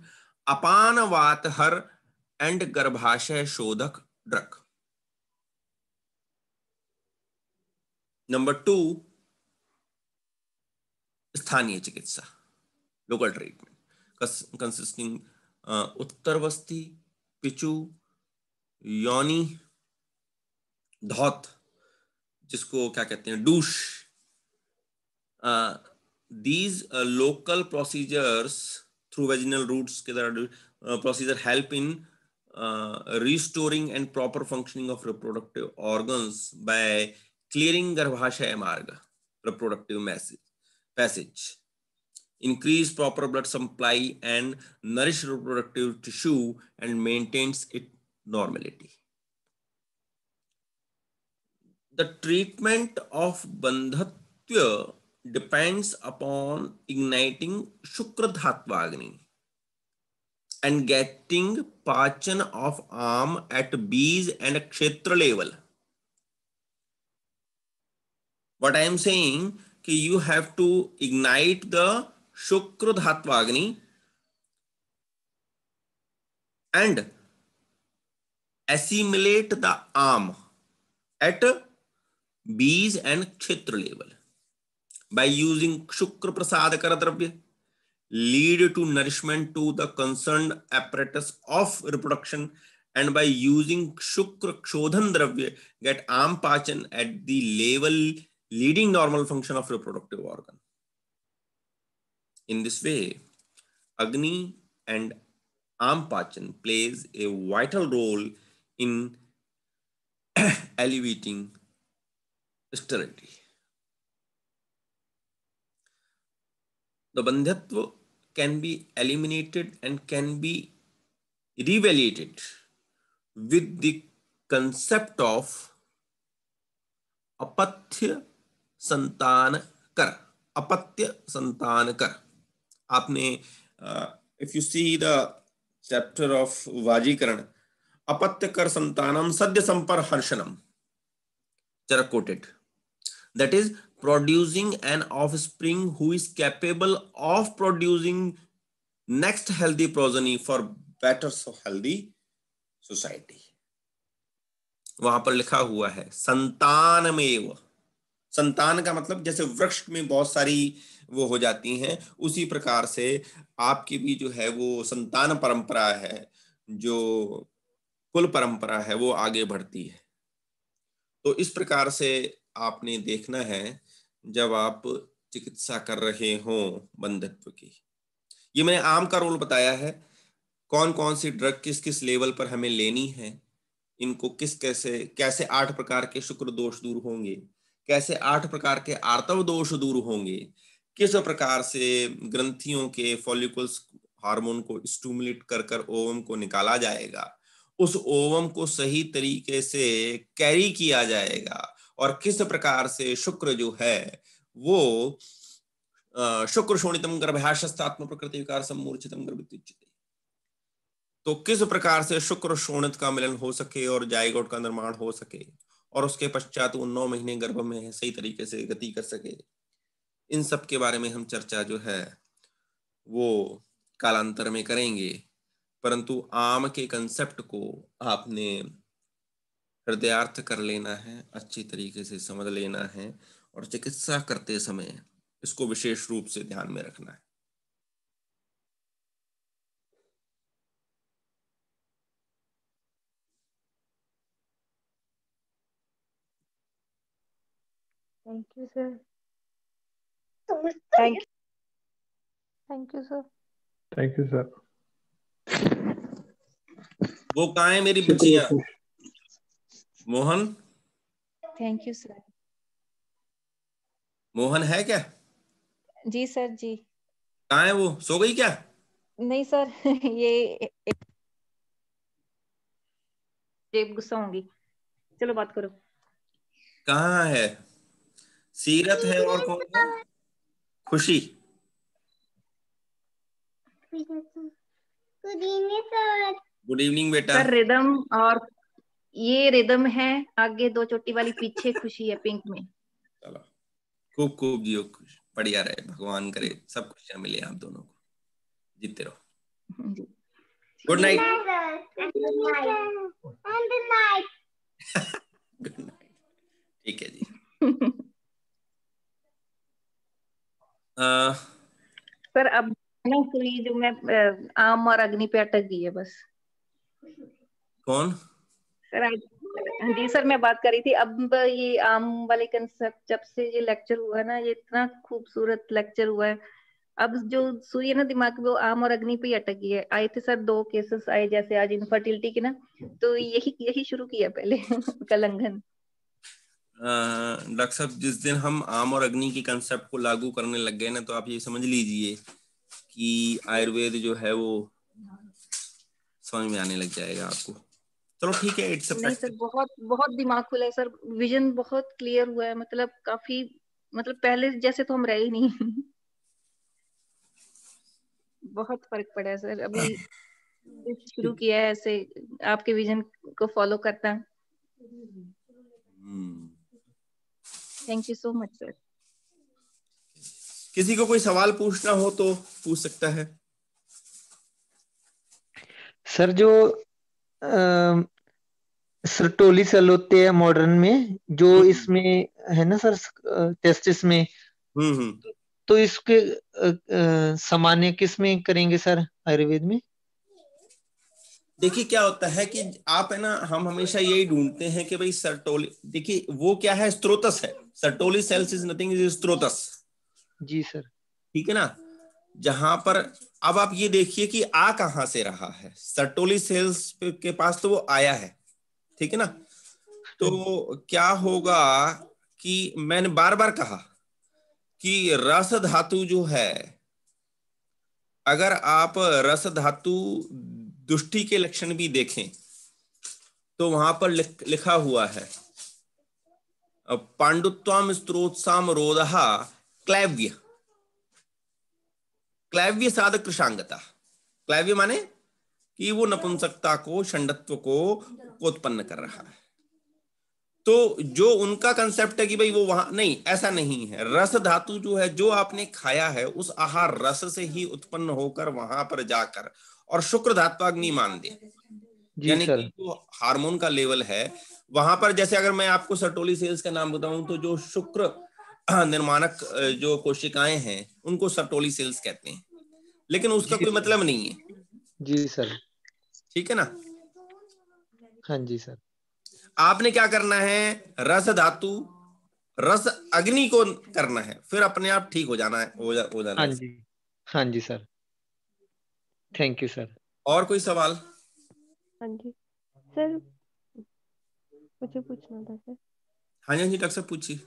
वात हर एंड गर्भाशय शोधक ड्रग नंबर टू स्थानीय चिकित्सा लोकल ट्रीटमेंट कंसिस्टिंग उत्तर वस्ती पिचू योनी धौत जिसको क्या कहते हैं douche these local procedures through vaginal routes uh, procedure help in uh, restoring and proper functioning of reproductive organs by clearing garbhashaya marga, reproductive message, passage, increase proper blood supply and nourish reproductive tissue and maintains its normality. The treatment of bandhatya depends upon igniting agni and getting Pachan of arm at Bees and Kshetra level. What I am saying ki you have to ignite the agni and assimilate the arm at Bees and Kshetra level. by using Shukra Prasadakara Dravya lead to nourishment to the concerned apparatus of reproduction and by using Shukra Kshodhan Dravya get Ampachan at the level leading normal function of reproductive organ. In this way, Agni and Ampachan plays a vital role in alleviating sterility. the bandhatva can be eliminated and can be revalidated with the concept of अपथ्य संतान कर अपत्य संतान कर आपने if you see the chapter of वाजीकरण अपत्य कर संतानम सद्य संपर हर्षणम जरा quoted that is producing an offspring who is capable of producing next healthy progeny for better so healthy society वहां पर लिखा हुआ है संतान में संतान का मतलब जैसे वृक्ष में बहुत सारी वो हो जाती हैं उसी प्रकार से आपकी भी जो है वो संतान परंपरा है जो कुल परंपरा है वो आगे बढ़ती है तो इस प्रकार से आपने देखना है जब आप चिकित्सा कर रहे हो बंधत्व की ये मैंने आम का रोल बताया है कौन कौन सी ड्रग किस किस लेवल पर हमें लेनी है इनको किस कैसे कैसे आठ प्रकार के शुक्र दोष दूर होंगे कैसे आठ प्रकार के आर्तव दोष दूर होंगे किस प्रकार से ग्रंथियों के फॉलिकुल्स हार्मोन को स्टूमुलेट कर कर ओवम को निकाला जाएगा उस ओवम को सही तरीके से कैरी किया जाएगा और किस प्रकार से शुक्र जो है वो शुक्र शोणितम गर्भ्याशस्तात्म प्रकृति विकार सम्मूर्चितम गर्भित तो किस प्रकार से शुक्र शोणित का मिलन हो सके और जायगोट का निर्माण हो सके और उसके पश्चात वो नौ महीने गर्भ में सही तरीके से गति कर सके इन सब के बारे में हम चर्चा जो है वो कालांतर में करेंगे परंतु आम के कंसेप्ट को आपने हृदयार्थ कर लेना है अच्छी तरीके से समझ लेना है और चिकित्सा करते समय इसको विशेष रूप से ध्यान में रखना है thank you sir thank thank you sir thank you sir वो कहा है मेरी बच्चिया Mohan thank you sir Mohan है क्या जी सर जी कहा है वो सो गई क्या नहीं सर ये जेब गुस्सा होंगी चलो बात करो कहा है सीरत है और कौन है खुशी गुड इवनिंग बेटा सर रिदम और ये रिदम है आगे दो चोटी वाली पीछे खुशी है पिंक में चलो खूब खूब जियो खुश बढ़िया रहे भगवान करे सब खुशियां मिले आप दोनों को जीते रहो गुड नाइट गुड नाइट ठीक है जी पर अब ना जो मैं आम और अग्नि पे अटक गई है बस कौन सर जी सर मैं बात कर रही थी अब ये आम वाले कंसेप्ट जब से ये लेक्चर हुआ ना ये इतना खूबसूरत लेक्चर हुआ है अब जो सूर्य ना दिमाग में वो आम और अग्नि पे ही गई है आए थे सर दो केसेस आए जैसे आज इनफर्टिलिटी के ना तो यही यही शुरू किया पहले कलंगन डॉक्टर साहब जिस दिन हम आम और अग्नि के कंसेप्ट को लागू करने लग गए ना तो आप ये समझ लीजिए कि आयुर्वेद जो है वो समझ में आने लग जाएगा आपको चलो ठीक है इट्स नहीं सर बहुत बहुत दिमाग खुला है सर विजन बहुत क्लियर हुआ है मतलब काफी मतलब पहले जैसे तो हम रहे ही नहीं बहुत फर्क पड़ा है सर अभी शुरू किया है ऐसे आपके विजन को फॉलो करता thank you so much sir किसी को कोई सवाल पूछना हो तो पूछ सकता है सर जो सरटोली सेल होते हैं मॉडर्न में जो हम्म। इसमें है ना सर टेस्टिस में हम्म, हम्म। तो, तो इसके सामान्य किस में करेंगे सर आयुर्वेद में देखिए क्या होता है कि आप है ना हम हमेशा यही ढूंढते हैं कि भाई सरटोली देखिए वो क्या है स्त्रोतस है Sertoli cells is nothing is स्त्रोतस जी सर ठीक है ना जहां पर अब आप ये देखिए कि आ कहा से रहा है सटोली सेल्स के पास तो वो आया है ठीक है ना तो क्या होगा कि मैंने बार बार कहा कि रस धातु जो है अगर आप रस धातु दुष्टि के लक्षण भी देखें तो वहां पर लिख, लिखा हुआ है पांडुत्वाम स्त्रोत्साम रोधहा क्लैव्य क्लैव्य साधक कृषांगता क्लैव्य माने कि वो नपुंसकता को षंडत्व को उत्पन्न कर रहा है तो जो उनका कंसेप्ट है कि भाई वो वहां नहीं ऐसा नहीं है रस धातु जो है जो आपने खाया है उस आहार रस से ही उत्पन्न होकर वहां पर जाकर और शुक्र धात्वाग्नि मान दे यानी कि जो हार्मोन का लेवल है वहां पर जैसे अगर मैं आपको सटोली सेल्स का नाम बताऊं तो जो शुक्र निर्माणक जो कोशिकाएं हैं उनको सर्टोली सेल्स कहते हैं लेकिन उसका कोई मतलब नहीं है जी सर ठीक है ना हाँ जी सर आपने क्या करना है रस धातु रस अग्नि को करना है फिर अपने आप ठीक हो जाना है हो, जा, हो जाना हाँ जी हाँ जी सर थैंक यू सर और कोई सवाल हाँ जी सर मुझे पूछना था सर हाँ जी हाँ जी डॉक्टर पूछिए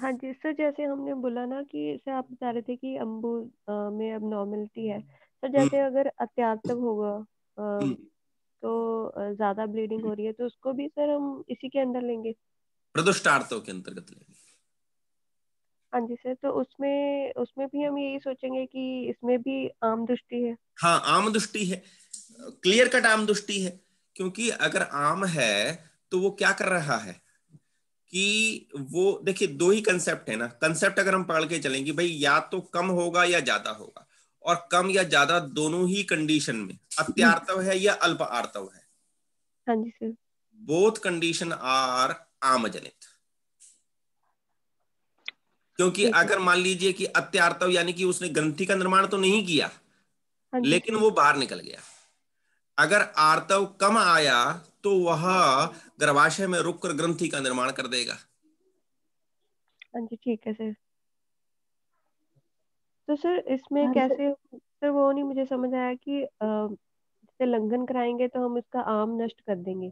हाँ जी सर जैसे हमने बोला ना कि सर आप बता रहे थे कि अम्बु में अब नॉर्मलिटी है तो जैसे अगर अत्यातव होगा हम्म। तो ज्यादा ब्लीडिंग हो हम्म। रही है तो उसको भी सर हम इसी के अंदर लेंगे प्रदुष्टार्थों के अंतर्गत लेंगे हाँ जी सर तो उसमें उसमें भी हम यही सोचेंगे कि इसमें भी आम दृष्टि है हाँ आम दृष्टि है क्लियर कट आम दृष्टि है क्योंकि अगर आम है तो वो क्या कर रहा है कि वो देखिए दो ही कंसेप्ट है ना कंसेप्ट अगर हम पढ़ के चलेंगे भाई या तो कम होगा या ज्यादा होगा और कम या ज्यादा दोनों ही कंडीशन में अत्यार्तव है या अल्प आर्तव है बोथ कंडीशन आर आमजनित क्योंकि अगर मान लीजिए कि अत्यार्तव यानी कि उसने ग्रंथि का निर्माण तो नहीं किया हाँ लेकिन वो बाहर निकल गया अगर आर्तव कम आया तो वह गर्भाशय में रुक कर ग्रंथि का निर्माण कर देगा हाँ जी ठीक है सर तो सर इसमें हाँ, कैसे सर वो नहीं मुझे समझ आया कि जैसे लंघन कराएंगे तो हम इसका आम नष्ट कर देंगे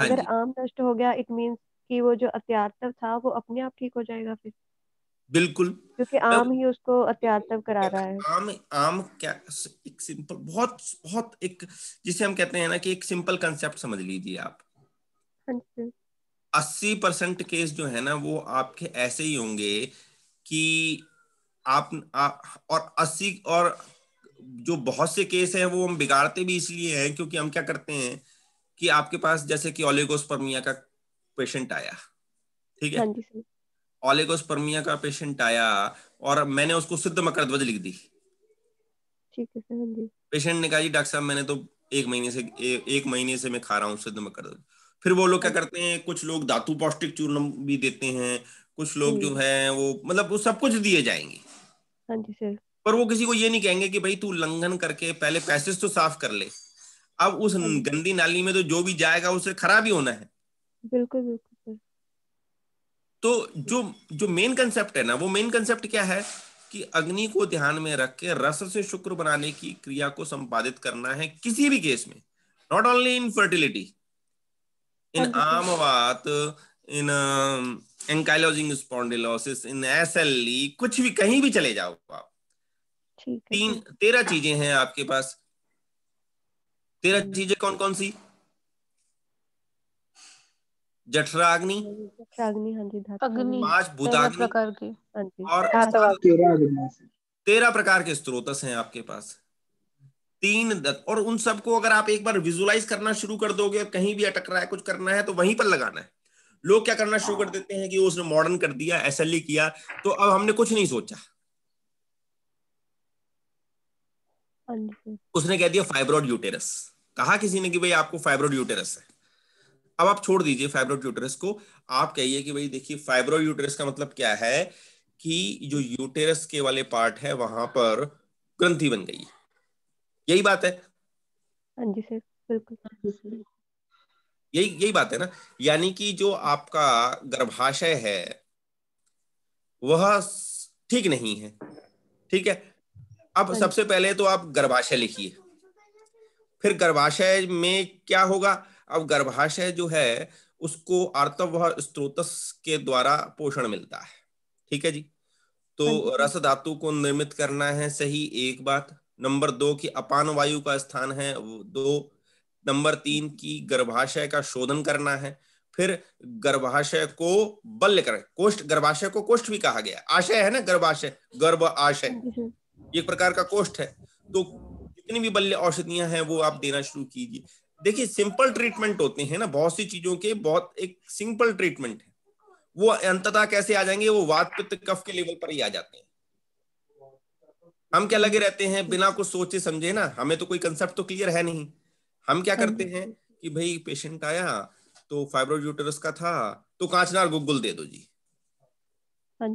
हाँ अगर आम नष्ट हो गया इट मींस कि वो जो अत्यार्थव था वो अपने आप ठीक हो जाएगा फिर बिल्कुल क्योंकि आम ही उसको अत्याचार करा रहा है आम आम क्या एक सिंपल बहुत बहुत एक जिसे हम कहते हैं ना कि एक सिंपल कंसेप्ट समझ लीजिए आप हाँ अस्सी परसेंट केस जो है ना वो आपके ऐसे ही होंगे कि आप आ, और अस्सी और जो बहुत से केस हैं वो हम बिगाड़ते भी इसलिए हैं क्योंकि हम क्या करते हैं कि आपके पास जैसे कि ओलेगोस्पर्मिया का पेशेंट आया ठीक है हाँ ऑलेगोस्पर्मिया का पेशेंट आया और मैंने उसको सिद्ध मकर ध्वज लिख दी ठीक है सर जी पेशेंट ने कहा जी डॉक्टर साहब मैंने तो एक महीने से ए, एक महीने से मैं खा रहा हूँ सिद्ध मकर ध्वज फिर वो लोग क्या अच्छा। करते हैं कुछ लोग धातु पौष्टिक चूर्ण भी देते हैं कुछ लोग जो है वो मतलब वो सब कुछ दिए जाएंगे हाँ जी सर पर वो किसी को ये नहीं कहेंगे कि भाई तू उल्लंघन करके पहले पैसेज तो साफ कर ले अब उस हाँ गंदी नाली में तो जो भी जाएगा उसे खराब ही होना है बिल्कुल बिल्कुल तो जो जो मेन कंसेप्ट है ना वो मेन कंसेप्ट क्या है कि अग्नि को ध्यान में रख के रस से शुक्र बनाने की क्रिया को संपादित करना है किसी भी केस में not only infertility in आमवात in ankylosing spondylosis in S कुछ भी कहीं भी चले जाओ आप तीन तेरह चीजें हैं आपके पास तेरह चीजें कौन कौन सी जठराग्नि पांच हाँ भूताग्नि हाँ और हाँ, तो तेरह प्रकार के स्रोत हैं आपके पास तीन दत्त और उन सबको अगर आप एक बार विजुलाइज करना शुरू कर दोगे कहीं भी अटक रहा है कुछ करना है तो वहीं पर लगाना है लोग क्या करना शुरू कर देते हैं कि उसने मॉडर्न कर दिया एस e किया तो अब हमने कुछ नहीं सोचा उसने कह दिया फाइब्रोड यूटेरस कहा किसी ने कि भाई आपको फाइब्रोड यूटेरस है अब आप छोड़ दीजिए फाइब्रो यूटेरस को आप कहिए कि भाई देखिए फाइब्रो यूटेरस का मतलब क्या है कि जो यूटेरस के वाले पार्ट है वहां पर ग्रंथि बन गई यही बात है हाँ जी सर बिल्कुल यही यही बात है ना यानी कि जो आपका गर्भाशय है वह ठीक नहीं है ठीक है अब हाँ सबसे पहले तो आप गर्भाशय लिखिए फिर गर्भाशय में क्या होगा अब गर्भाशय जो है उसको आर्तव स्त्रोत के द्वारा पोषण मिलता है ठीक है जी तो हाँ हाँ रस धातु को निर्मित करना है सही एक बात नंबर दो की अपान वायु का स्थान है दो नंबर तीन की गर्भाशय का शोधन करना है फिर गर्भाशय को बल्य कर कोष्ठ गर्भाशय को कोष्ठ भी कहा गया आशय है ना गर्भाशय गर्भ आशय हाँ एक प्रकार का कोष्ठ है तो जितनी भी बल्य औषधियां हैं वो आप देना शुरू कीजिए देखिए सिंपल ट्रीटमेंट होते हैं ना बहुत सी चीजों के बहुत एक सिंपल ट्रीटमेंट है वो अंततः कैसे आ जाएंगे वो वात पित्त कफ के लेवल पर ही आ जाते हैं हम क्या लगे रहते हैं बिना कुछ सोचे समझे ना हमें तो कोई कंसेप्ट तो क्लियर है नहीं हम क्या हाँ करते हैं कि भाई पेशेंट आया तो फाइब्रोइड का था तो कांचनार गुग्गुल दे दो जी हाँ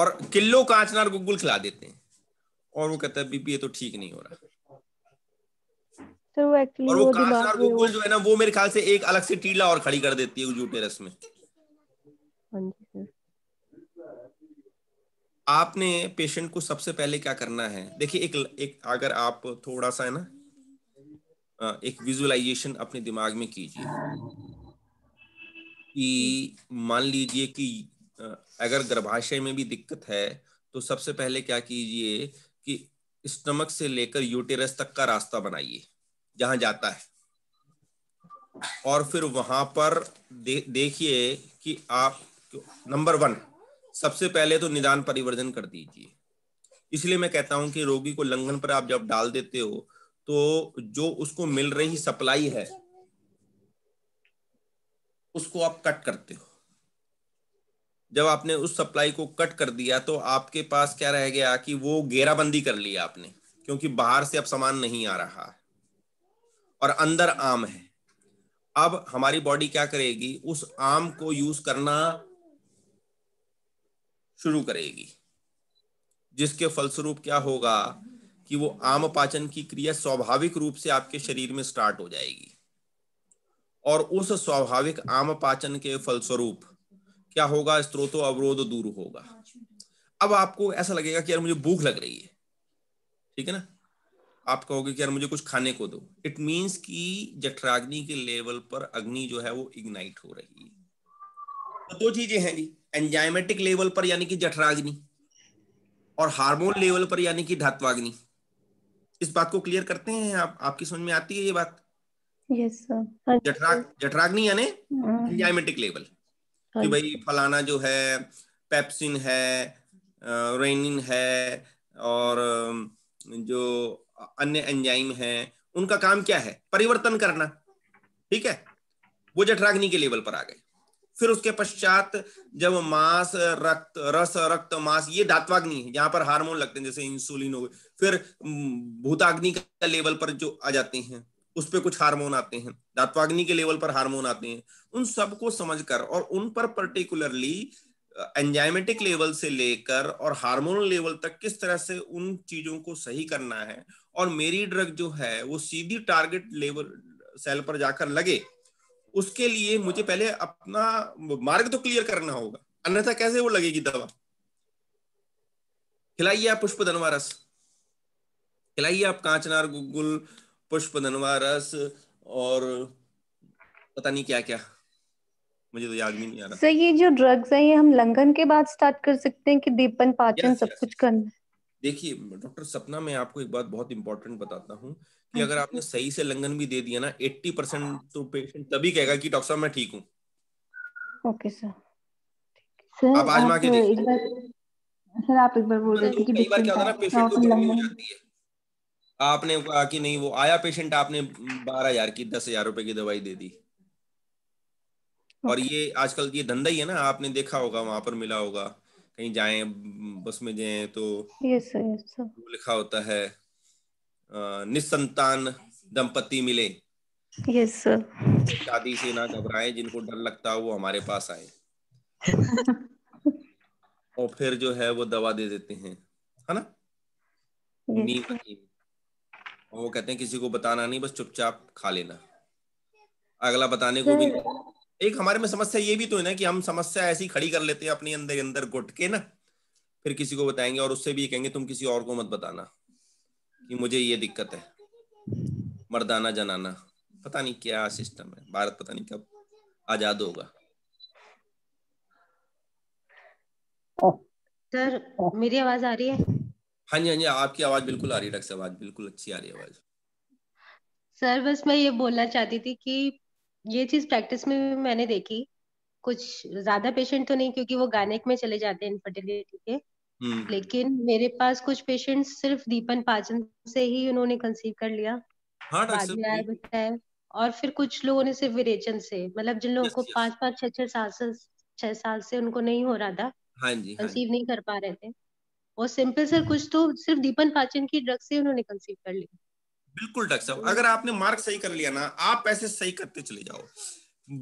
और किलो कांचनार गुग्गुल खिला देते हैं और वो कहता है बीपी ये तो ठीक नहीं हो रहा सर तो वो एक्चुअली वो, वो दिमाग में वो जो है ना वो मेरे ख्याल से एक अलग से टीला और खड़ी कर देती है जूट में हाँ जी सर आपने पेशेंट को सबसे पहले क्या करना है देखिए एक एक अगर आप थोड़ा सा है ना एक विजुअलाइजेशन अपने दिमाग में कीजिए कि मान लीजिए कि अगर गर्भाशय में भी दिक्कत है तो सबसे पहले क्या कीजिए कि स्टमक से लेकर यूटेरस तक का रास्ता बनाइए जहां जाता है और फिर वहां पर दे, देखिए कि आप नंबर वन सबसे पहले तो निदान परिवर्तन कर दीजिए इसलिए मैं कहता हूं कि रोगी को लंघन पर आप जब डाल देते हो तो जो उसको मिल रही सप्लाई है उसको आप कट करते हो जब आपने उस सप्लाई को कट कर दिया तो आपके पास क्या रह गया कि वो घेराबंदी कर लिया आपने क्योंकि बाहर से अब सामान नहीं आ रहा है और अंदर आम है अब हमारी बॉडी क्या करेगी उस आम को यूज करना शुरू करेगी जिसके फलस्वरूप क्या होगा कि वो आम पाचन की क्रिया स्वाभाविक रूप से आपके शरीर में स्टार्ट हो जाएगी और उस स्वाभाविक आम पाचन के फलस्वरूप क्या होगा स्त्रोतो अवरोध दूर होगा अब आपको ऐसा लगेगा कि यार मुझे भूख लग रही है ठीक है ना आप कहोगे कि यार मुझे कुछ खाने को दो इट मीन्स कि जठराग्नि के लेवल पर अग्नि जो है वो इग्नाइट हो रही है तो दो चीजें हैं जी एंजाइमेटिक लेवल पर यानी कि जठराग्नि और हार्मोन लेवल पर यानी कि धात्वाग्नि इस बात को क्लियर करते हैं आप आपकी समझ में आती है ये बात यस सर जठराग जठराग्नि यानी एंजाइमेटिक हम्म। हाँ लेवल कि भाई फलाना जो है पेप्सिन है रेनिन है और जो अन्य एंजाइम हैं उनका काम क्या है परिवर्तन करना ठीक है वो जठराग्नि के लेवल पर आ गए फिर उसके पश्चात जब मांस रक्त रस रक्त मांस ये दातवाग्नि है जहां पर हार्मोन लगते हैं जैसे इंसुलिन हो गए फिर भूताग्नि का लेवल पर जो आ जाते हैं उस पर कुछ हार्मोन आते हैं दात्वाग्नि के लेवल पर हार्मोन आते हैं उन सबको समझ कर और उन पर पर्टिकुलरली एंजाइमेटिक लेवल से लेकर और हार्मोनल लेवल तक किस तरह से उन चीजों को सही करना है और मेरी ड्रग जो है वो सीधी टारगेट लेवल सेल पर जाकर लगे उसके लिए मुझे पहले अपना मार्ग तो क्लियर करना होगा अन्यथा कैसे वो लगेगी दवा खिलाइए आप पुष्प धनवा रस खिलाइए आप कांचनार गुगुल पुष्प धनवा रस और पता नहीं क्या क्या मुझे तो याद भी नहीं आ रहा सर ये जो ड्रग्स है ये हम लंघन के बाद स्टार्ट कर सकते हैं कि दीपन पाचन सब कुछ करना देखिए डॉक्टर सपना मैं आपको एक बात बहुत इंपॉर्टेंट बताता हूँ कि हाँ अगर आपने सही से लंगन भी दे दिया ना 80 परसेंट हाँ। तो पेशेंट तभी कहेगा कि डॉक्टर साहब मैं ठीक हूँ ओके सर सर आप आजमा के देखिए सर आप एक बार बोल रहे थे कि बार क्या होता है ना पेशेंट को जाती है आपने कहा कि नहीं वो आया पेशेंट आपने बारह हजार की दस हजार रुपए की दवाई दे दी और ये आजकल ये धंधा ही है ना आपने देखा होगा वहां पर मिला होगा कहीं जाए बस में जाए तो yes, sir, yes, sir. लिखा होता है निसंतान दंपति मिले yes, शादी से ना घबराएं जिनको डर लगता है वो हमारे पास आए और फिर जो है वो दवा दे देते हैं है ना yes, और वो कहते हैं किसी को बताना नहीं बस चुपचाप खा लेना अगला बताने को भी एक हमारे में समस्या ये भी तो है ना कि हम समस्या ऐसी खड़ी कर लेते हैं अपने अंदर अंदर घुट के ना फिर किसी को बताएंगे और उससे भी ये कहेंगे तुम किसी और को मत बताना कि मुझे ये दिक्कत है मर्दाना जनाना पता नहीं क्या सिस्टम है भारत पता नहीं कब आजाद होगा सर मेरी आवाज आ रही है हाँ जी हाँ जी आपकी आवाज बिल्कुल आ रही है डॉक्टर आवाज बिल्कुल अच्छी आ रही है आवाज सर बस मैं ये बोलना चाहती थी कि ये चीज प्रैक्टिस में भी मैंने देखी कुछ ज्यादा पेशेंट तो नहीं क्योंकि वो गायनेक में चले जाते हैं इनफर्टिलिटी के हम्म। लेकिन मेरे पास कुछ पेशेंट सिर्फ दीपन पाचन से ही उन्होंने कंसीव कर लिया हाँ, बताया और फिर कुछ लोगों ने सिर्फ विरेचन से मतलब जिन लोगों को पांच पाँच छह छह साल से छह साल से उनको नहीं हो रहा था कंसीव हाँ हाँ नहीं कर पा रहे थे और सिंपल सर हम्म। कुछ तो सिर्फ दीपन पाचन की ड्रग से उन्होंने कंसीव कर लिया बिल्कुल डॉक्टर साहब हम्म। अगर आपने मार्क सही कर लिया ना आप पैसे सही करते चले जाओ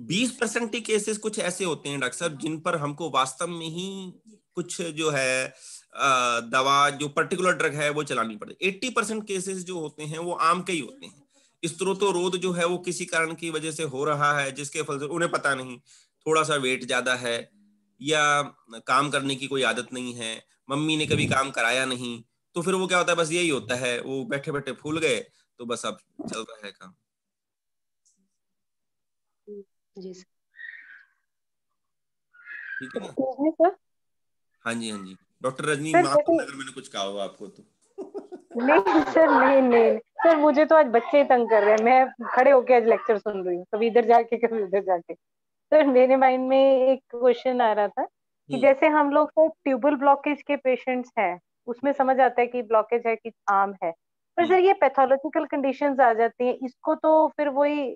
बीस परसेंट के केसेस कुछ ऐसे होते हैं डॉक्टर साहब जिन पर हमको वास्तव में ही कुछ जो है दवा जो पर्टिकुलर ड्रग है वो चलानी पड़े एट्टी परसेंट केसेस जो होते हैं वो आम के ही होते हैं स्त्रोतो रोध जो है वो किसी कारण की वजह से हो रहा है जिसके फलस्वरूप उन्हें पता नहीं थोड़ा सा वेट ज्यादा है या काम करने की कोई आदत नहीं है मम्मी ने कभी काम कराया नहीं तो फिर वो क्या होता है बस यही होता है वो बैठे बैठे फूल गए तो बस अब चल रहा है काम जी ठीक है सर हाँ जी हाँ जी डॉक्टर रजनी अगर मैंने कुछ कहा हो आपको तो नहीं सर नहीं नहीं सर मुझे तो आज बच्चे ही तंग कर रहे हैं मैं खड़े होके आज लेक्चर सुन रही हूँ कभी इधर जाके कभी उधर जाके सर मेरे माइंड में एक क्वेश्चन आ रहा था कि हम्म। जैसे हम लोग सर ट्यूबल ब्लॉकेज के पेशेंट्स हैं उसमें समझ आता है कि ब्लॉकेज है कि आम है पर हम्म। सर ये पैथोलॉजिकल कंडीशन आ जाती है इसको तो फिर वही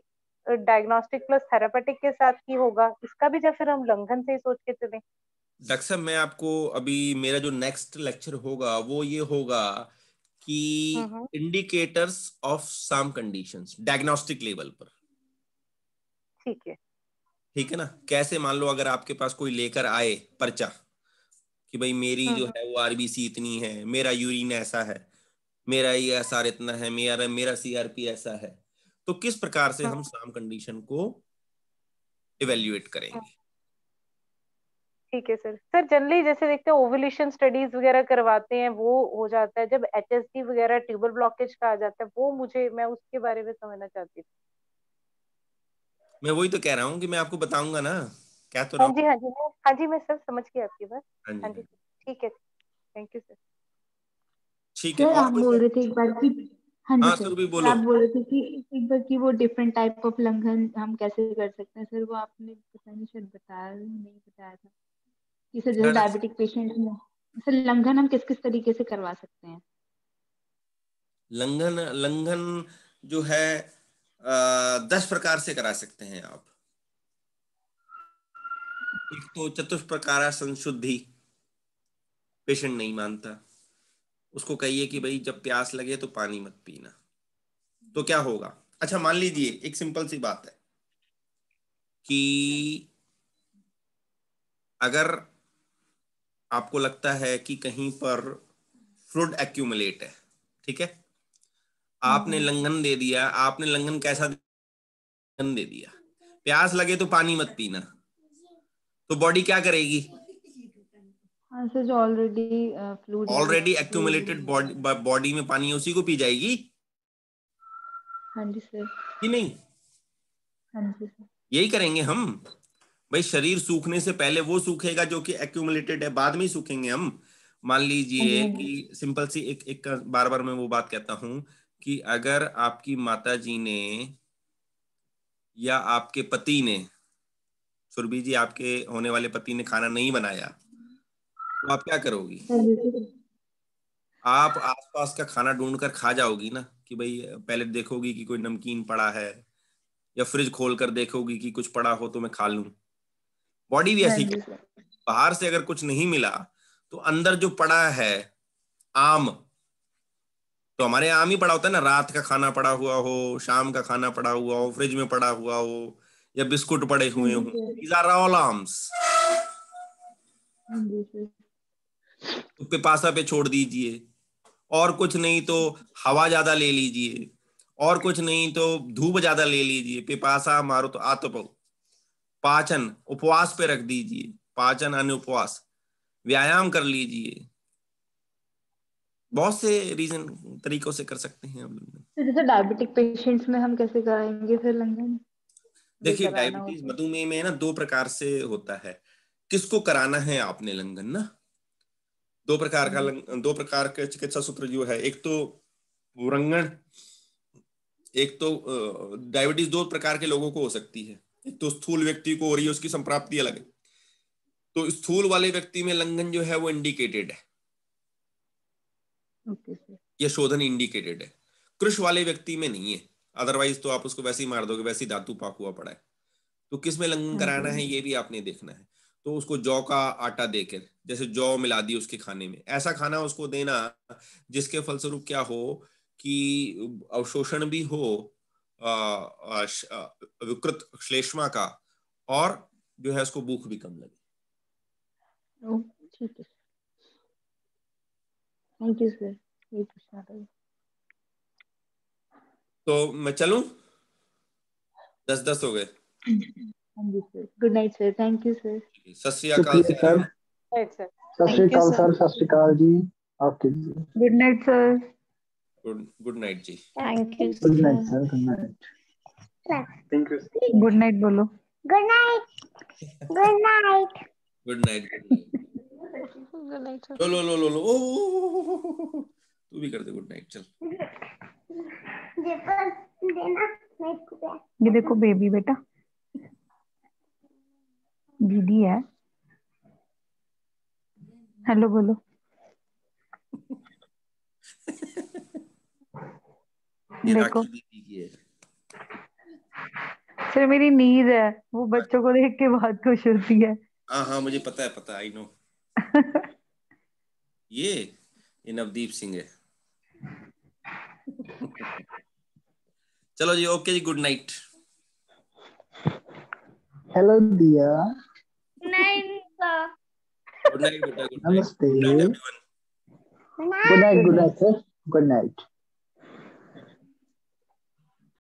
डायग्नोस्टिक प्लस थेरापेटिक के साथ ही होगा इसका भी जब फिर हम लंघन से ही सोच के चले डॉक्टर साहब मैं आपको अभी मेरा जो नेक्स्ट लेक्चर होगा वो ये होगा कि indicators of some conditions diagnostic level पर ठीक है ठीक है ना कैसे मान लो अगर आपके पास कोई लेकर आए पर्चा कि भाई मेरी हम्म, जो हम्म। है वो आरबीसी इतनी है मेरा यूरिन ऐसा है मेरा ये एस आर इतना है मेरा मेरा सीआरपी ऐसा है तो किस प्रकार से हम हाँ। साम कंडीशन को इवेल्युएट करेंगे ठीक है सर सर जनरली जैसे देखते हैं ओवुलेशन स्टडीज वगैरह करवाते हैं वो हो जाता है जब एच एस डी वगैरह ट्यूबल ब्लॉकेज का आ जाता है वो मुझे मैं उसके बारे में समझना चाहती थी मैं वही तो कह रहा हूँ कि मैं आपको बताऊंगा ना क्या तो हाँ जी हाँ जी हाँ जी मैं सर समझ गया आपकी बात हाँ, हाँ, हाँ जी ठीक है थैंक यू सर ठीक है आप बोल रहे थे एक बार की हाँ जी हाँ, सर तो भी बोलो आप बोल रहे थे कि एक बार की वो डिफरेंट टाइप ऑफ लंघन हम कैसे कर सकते हैं सर वो आपने पता नहीं शायद बताया नहीं बताया था कि सर जैसे डायबिटिक पेशेंट में सर लंघन हम किस किस तरीके से करवा सकते हैं लंघन लंघन जो है आ, दस प्रकार से करा सकते हैं आप एक तो चतुष्प्रकारा संशुद्धि पेशेंट नहीं मानता उसको कहिए कि भाई जब प्यास लगे तो पानी मत पीना तो क्या होगा अच्छा मान लीजिए एक सिंपल सी बात है कि अगर आपको लगता है कि कहीं पर फ्लूड एक्यूमुलेट है ठीक है आपने हम्म। लंघन दे दिया आपने लंघन कैसा दे दिया प्यास लगे तो पानी मत पीना तो बॉडी क्या करेगी ऑलरेडी ऑलरेडी एक्यूमुलेटेड तो बॉडी में पानी उसी को पी जाएगी हाँ जी सर कि नहीं हाँ जी सर यही करेंगे हम भाई शरीर सूखने से पहले वो सूखेगा जो कि एक्यूमुलेटेड है बाद में ही सूखेंगे हम मान लीजिए हाँ हाँ कि सिंपल सी एक एक बार बार मैं वो बात कहता हूं कि अगर आपकी माता जी ने या आपके पति ने सुरभि जी आपके होने वाले पति ने खाना नहीं बनाया तो आप क्या करोगी तो आप आसपास का खाना ढूंढ कर खा जाओगी ना कि भाई पहले देखोगी कि कोई नमकीन पड़ा है या फ्रिज खोल कर देखोगी कि कुछ पड़ा हो तो मैं खा लू बॉडी भी ऐसी हाँ बाहर से अगर कुछ नहीं मिला तो अंदर जो पड़ा है आम तो हमारे आम ही पड़ा होता है ना रात का खाना पड़ा हुआ हो शाम का खाना पड़ा हुआ हो फ्रिज में पड़ा हुआ हो या बिस्कुट पड़े हुए हो दीज आर ऑल आर्म्स पिपासा पे छोड़ दीजिए और कुछ नहीं तो हवा ज्यादा ले लीजिए और कुछ नहीं तो धूप ज्यादा ले लीजिए पिपासा मारो तो आतप पाचन उपवास पे रख दीजिए पाचन अन्य उपवास व्यायाम कर लीजिए बहुत से रीजन तरीकों से कर सकते हैं हम तो जैसे डायबिटिक पेशेंट्स में हम कैसे कराएंगे फिर लंगन देखिए डायबिटीज मधुमेह में ना दो प्रकार से होता है किसको कराना है आपने लंगन ना दो प्रकार का हम्म। दो प्रकार के चिकित्सा सूत्र जो है एक तो वृंगण एक तो डायबिटीज दो प्रकार के लोगों को हो सकती है एक तो स्थूल व्यक्ति को हो रही है उसकी संप्राप्ति अलग है तो स्थूल वाले व्यक्ति में लंघन जो है वो इंडिकेटेड है okay, यह शोधन इंडिकेटेड है कृष वाले व्यक्ति में नहीं है अदरवाइज तो आप उसको वैसे ही मार दोगे वैसे ही धातु पाक हुआ पड़ा है तो किस में लंघन हाँ, कराना हाँ। है ये भी आपने देखना है तो उसको जौ का आटा देकर जैसे जौ मिला दी उसके खाने में ऐसा खाना उसको देना जिसके फलस्वरूप क्या हो कि अवशोषण भी हो विकृत श्लेष्मा का और जो है उसको भूख भी कम लगे तो मैं चलूं दस दस हो गए good night sir thank you sir सत श्रीकाल सर सत श्रीकाल सर सत श्रीकाल जी good night sir good night जी thank you good night sir good night thank you good night बोलो good night good night good night लो लो लो लो तू भी कर दे गुड नाइट चल ये देखो बेबी बेटा दीदी है हेलो बोलो देखो सर मेरी नींद है वो बच्चों को देख के बहुत खुश होती है हाँ हाँ मुझे पता है पता आई नो ये ये नवदीप सिंह है चलो जी ओके जी good night hello Diya night good night, good night. Good night, Good night, Good night, good night, sir. Good night.